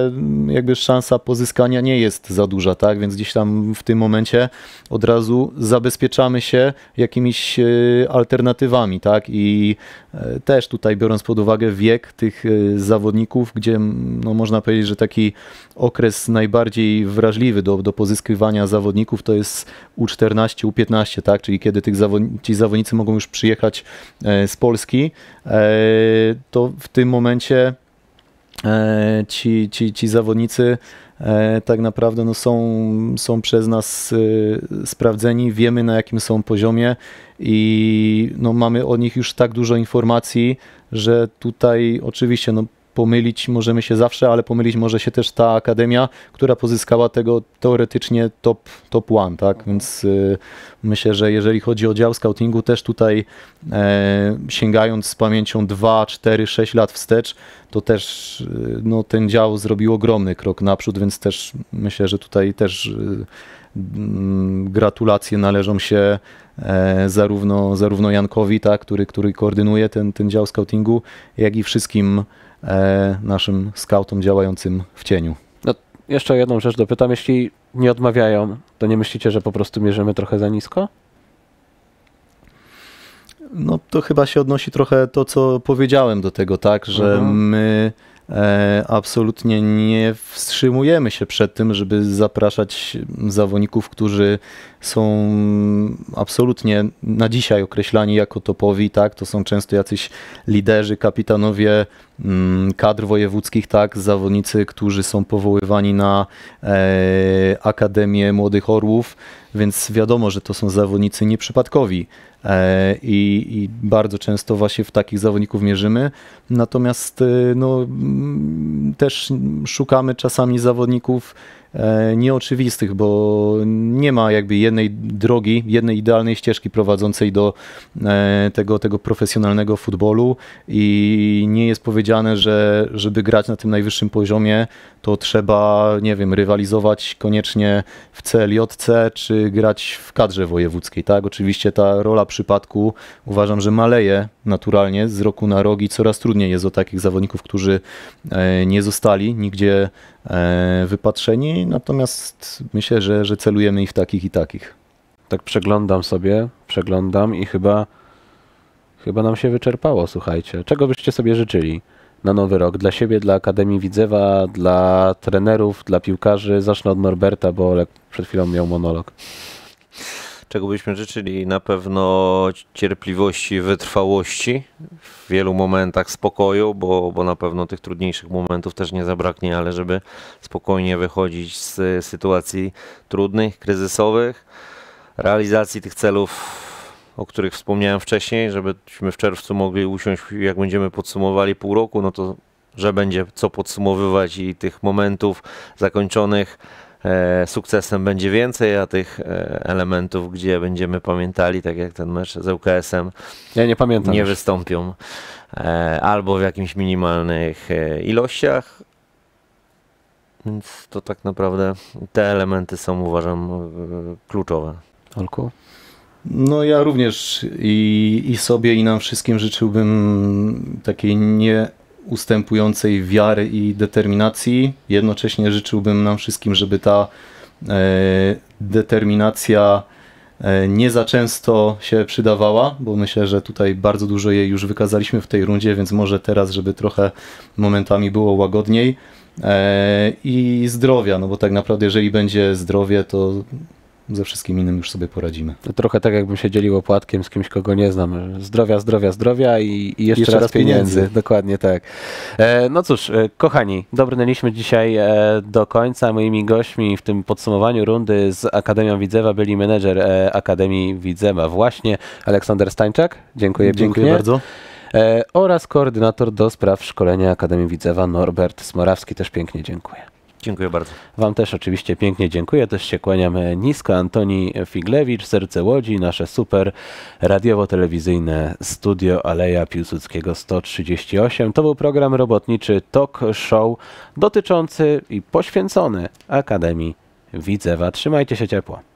Speaker 2: jakby szansa pozyskania nie jest za duża, tak? Więc gdzieś tam w tym momencie od razu zabezpieczamy się jakimiś e, alternatywami, tak? I e, też tutaj biorąc pod uwagę wiek tych e, zawodników, gdzie no, można powiedzieć, że taki okres najbardziej wrażliwy do, do pozyskiwania zawodników to jest U14, U15, tak? Czyli kiedy tych ci zawodnicy mogą już przyjechać z Polski, to w tym momencie E, ci, ci, ci zawodnicy e, tak naprawdę no, są, są przez nas y, sprawdzeni, wiemy na jakim są poziomie i no, mamy o nich już tak dużo informacji, że tutaj oczywiście no, pomylić możemy się zawsze, ale pomylić może się też ta akademia, która pozyskała tego teoretycznie top, top one, tak? Mhm. Więc y, myślę, że jeżeli chodzi o dział scoutingu, też tutaj e, sięgając z pamięcią 2, 4, 6 lat wstecz, to też y, no, ten dział zrobił ogromny krok naprzód, więc też myślę, że tutaj też y, mm, gratulacje należą się e, zarówno, zarówno Jankowi, tak, który, który koordynuje ten, ten dział scoutingu, jak i wszystkim E, naszym skautom działającym w cieniu.
Speaker 1: No, jeszcze jedną rzecz dopytam. Jeśli nie odmawiają, to nie myślicie, że po prostu mierzymy trochę za nisko?
Speaker 2: No to chyba się odnosi trochę to, co powiedziałem do tego, tak, że mhm. my e, absolutnie nie wstrzymujemy się przed tym, żeby zapraszać zawodników, którzy są absolutnie na dzisiaj określani jako topowi, tak, to są często jacyś liderzy, kapitanowie Mm, kadr wojewódzkich, tak, zawodnicy, którzy są powoływani na e, Akademię Młodych Orłów, więc wiadomo, że to są zawodnicy nieprzypadkowi e, i, i, bardzo często właśnie w takich zawodników mierzymy, natomiast e, no, mm, też szukamy czasami zawodników, E, nieoczywistych, bo nie ma jakby jednej drogi, jednej idealnej ścieżki prowadzącej do e, tego, tego profesjonalnego futbolu i nie jest powiedziane, że żeby grać na tym najwyższym poziomie, to trzeba, nie wiem, rywalizować koniecznie w CLJC czy grać w kadrze wojewódzkiej, tak? Oczywiście ta rola przypadku uważam, że maleje naturalnie z roku na rok i coraz trudniej jest o takich zawodników, którzy e, nie zostali nigdzie wypatrzeni i natomiast myślę, że, że celujemy i w takich, i takich. Tak przeglądam sobie, przeglądam i chyba, chyba nam
Speaker 1: się wyczerpało, słuchajcie. Czego byście sobie życzyli na nowy rok? Dla siebie, dla Akademii Widzewa, dla trenerów, dla piłkarzy? Zacznę od Norberta, bo przed chwilą miał monolog
Speaker 3: czego byśmy życzyli na pewno cierpliwości, wytrwałości w wielu momentach spokoju, bo, bo na pewno tych trudniejszych momentów też nie zabraknie, ale żeby spokojnie wychodzić z sytuacji trudnych, kryzysowych, realizacji tych celów o których wspomniałem wcześniej, żebyśmy w czerwcu mogli usiąść, jak będziemy podsumowali pół roku, no to że będzie co podsumowywać i tych momentów zakończonych E, sukcesem będzie więcej, a tych e, elementów, gdzie będziemy pamiętali, tak jak ten mecz z UKS-em, ja nie, pamiętam nie wystąpią e, albo w jakimś minimalnych ilościach. Więc to tak naprawdę te elementy są, uważam,
Speaker 2: kluczowe. Olku? No ja również i, i sobie i nam wszystkim życzyłbym takiej nie ustępującej wiary i determinacji. Jednocześnie życzyłbym nam wszystkim, żeby ta e, determinacja e, nie za często się przydawała, bo myślę, że tutaj bardzo dużo jej już wykazaliśmy w tej rundzie, więc może teraz, żeby trochę momentami było łagodniej e, i zdrowia, no bo tak naprawdę jeżeli będzie zdrowie, to ze wszystkim innym już sobie poradzimy. To trochę tak jakbym się dzielił opłatkiem z kimś, kogo nie znam. Zdrowia, zdrowia,
Speaker 1: zdrowia i, i jeszcze, jeszcze, raz, raz pieniędzy. pieniędzy. Dokładnie tak. E, no cóż, e, kochani, dobrnęliśmy dzisiaj e, do końca. Moimi gośćmi w tym podsumowaniu rundy z Akademią Widzewa byli menedżer e, Akademii Widzewa właśnie Aleksander Stańczak. Dziękuję, Dziękuję pięknie. bardzo e, oraz koordynator do spraw szkolenia Akademii Widzewa Norbert Smorawski. Też pięknie dziękuję. Dziękuję bardzo. Wam też oczywiście pięknie dziękuję. Też się kłaniam e, nisko. Antoni Figlewicz, Serce Łodzi, nasze super radiowo-telewizyjne studio Aleja Piłsudskiego 138. To był program robotniczy Talk Show dotyczący i poświęcony Akademii Widzewa. Trzymajcie się ciepło.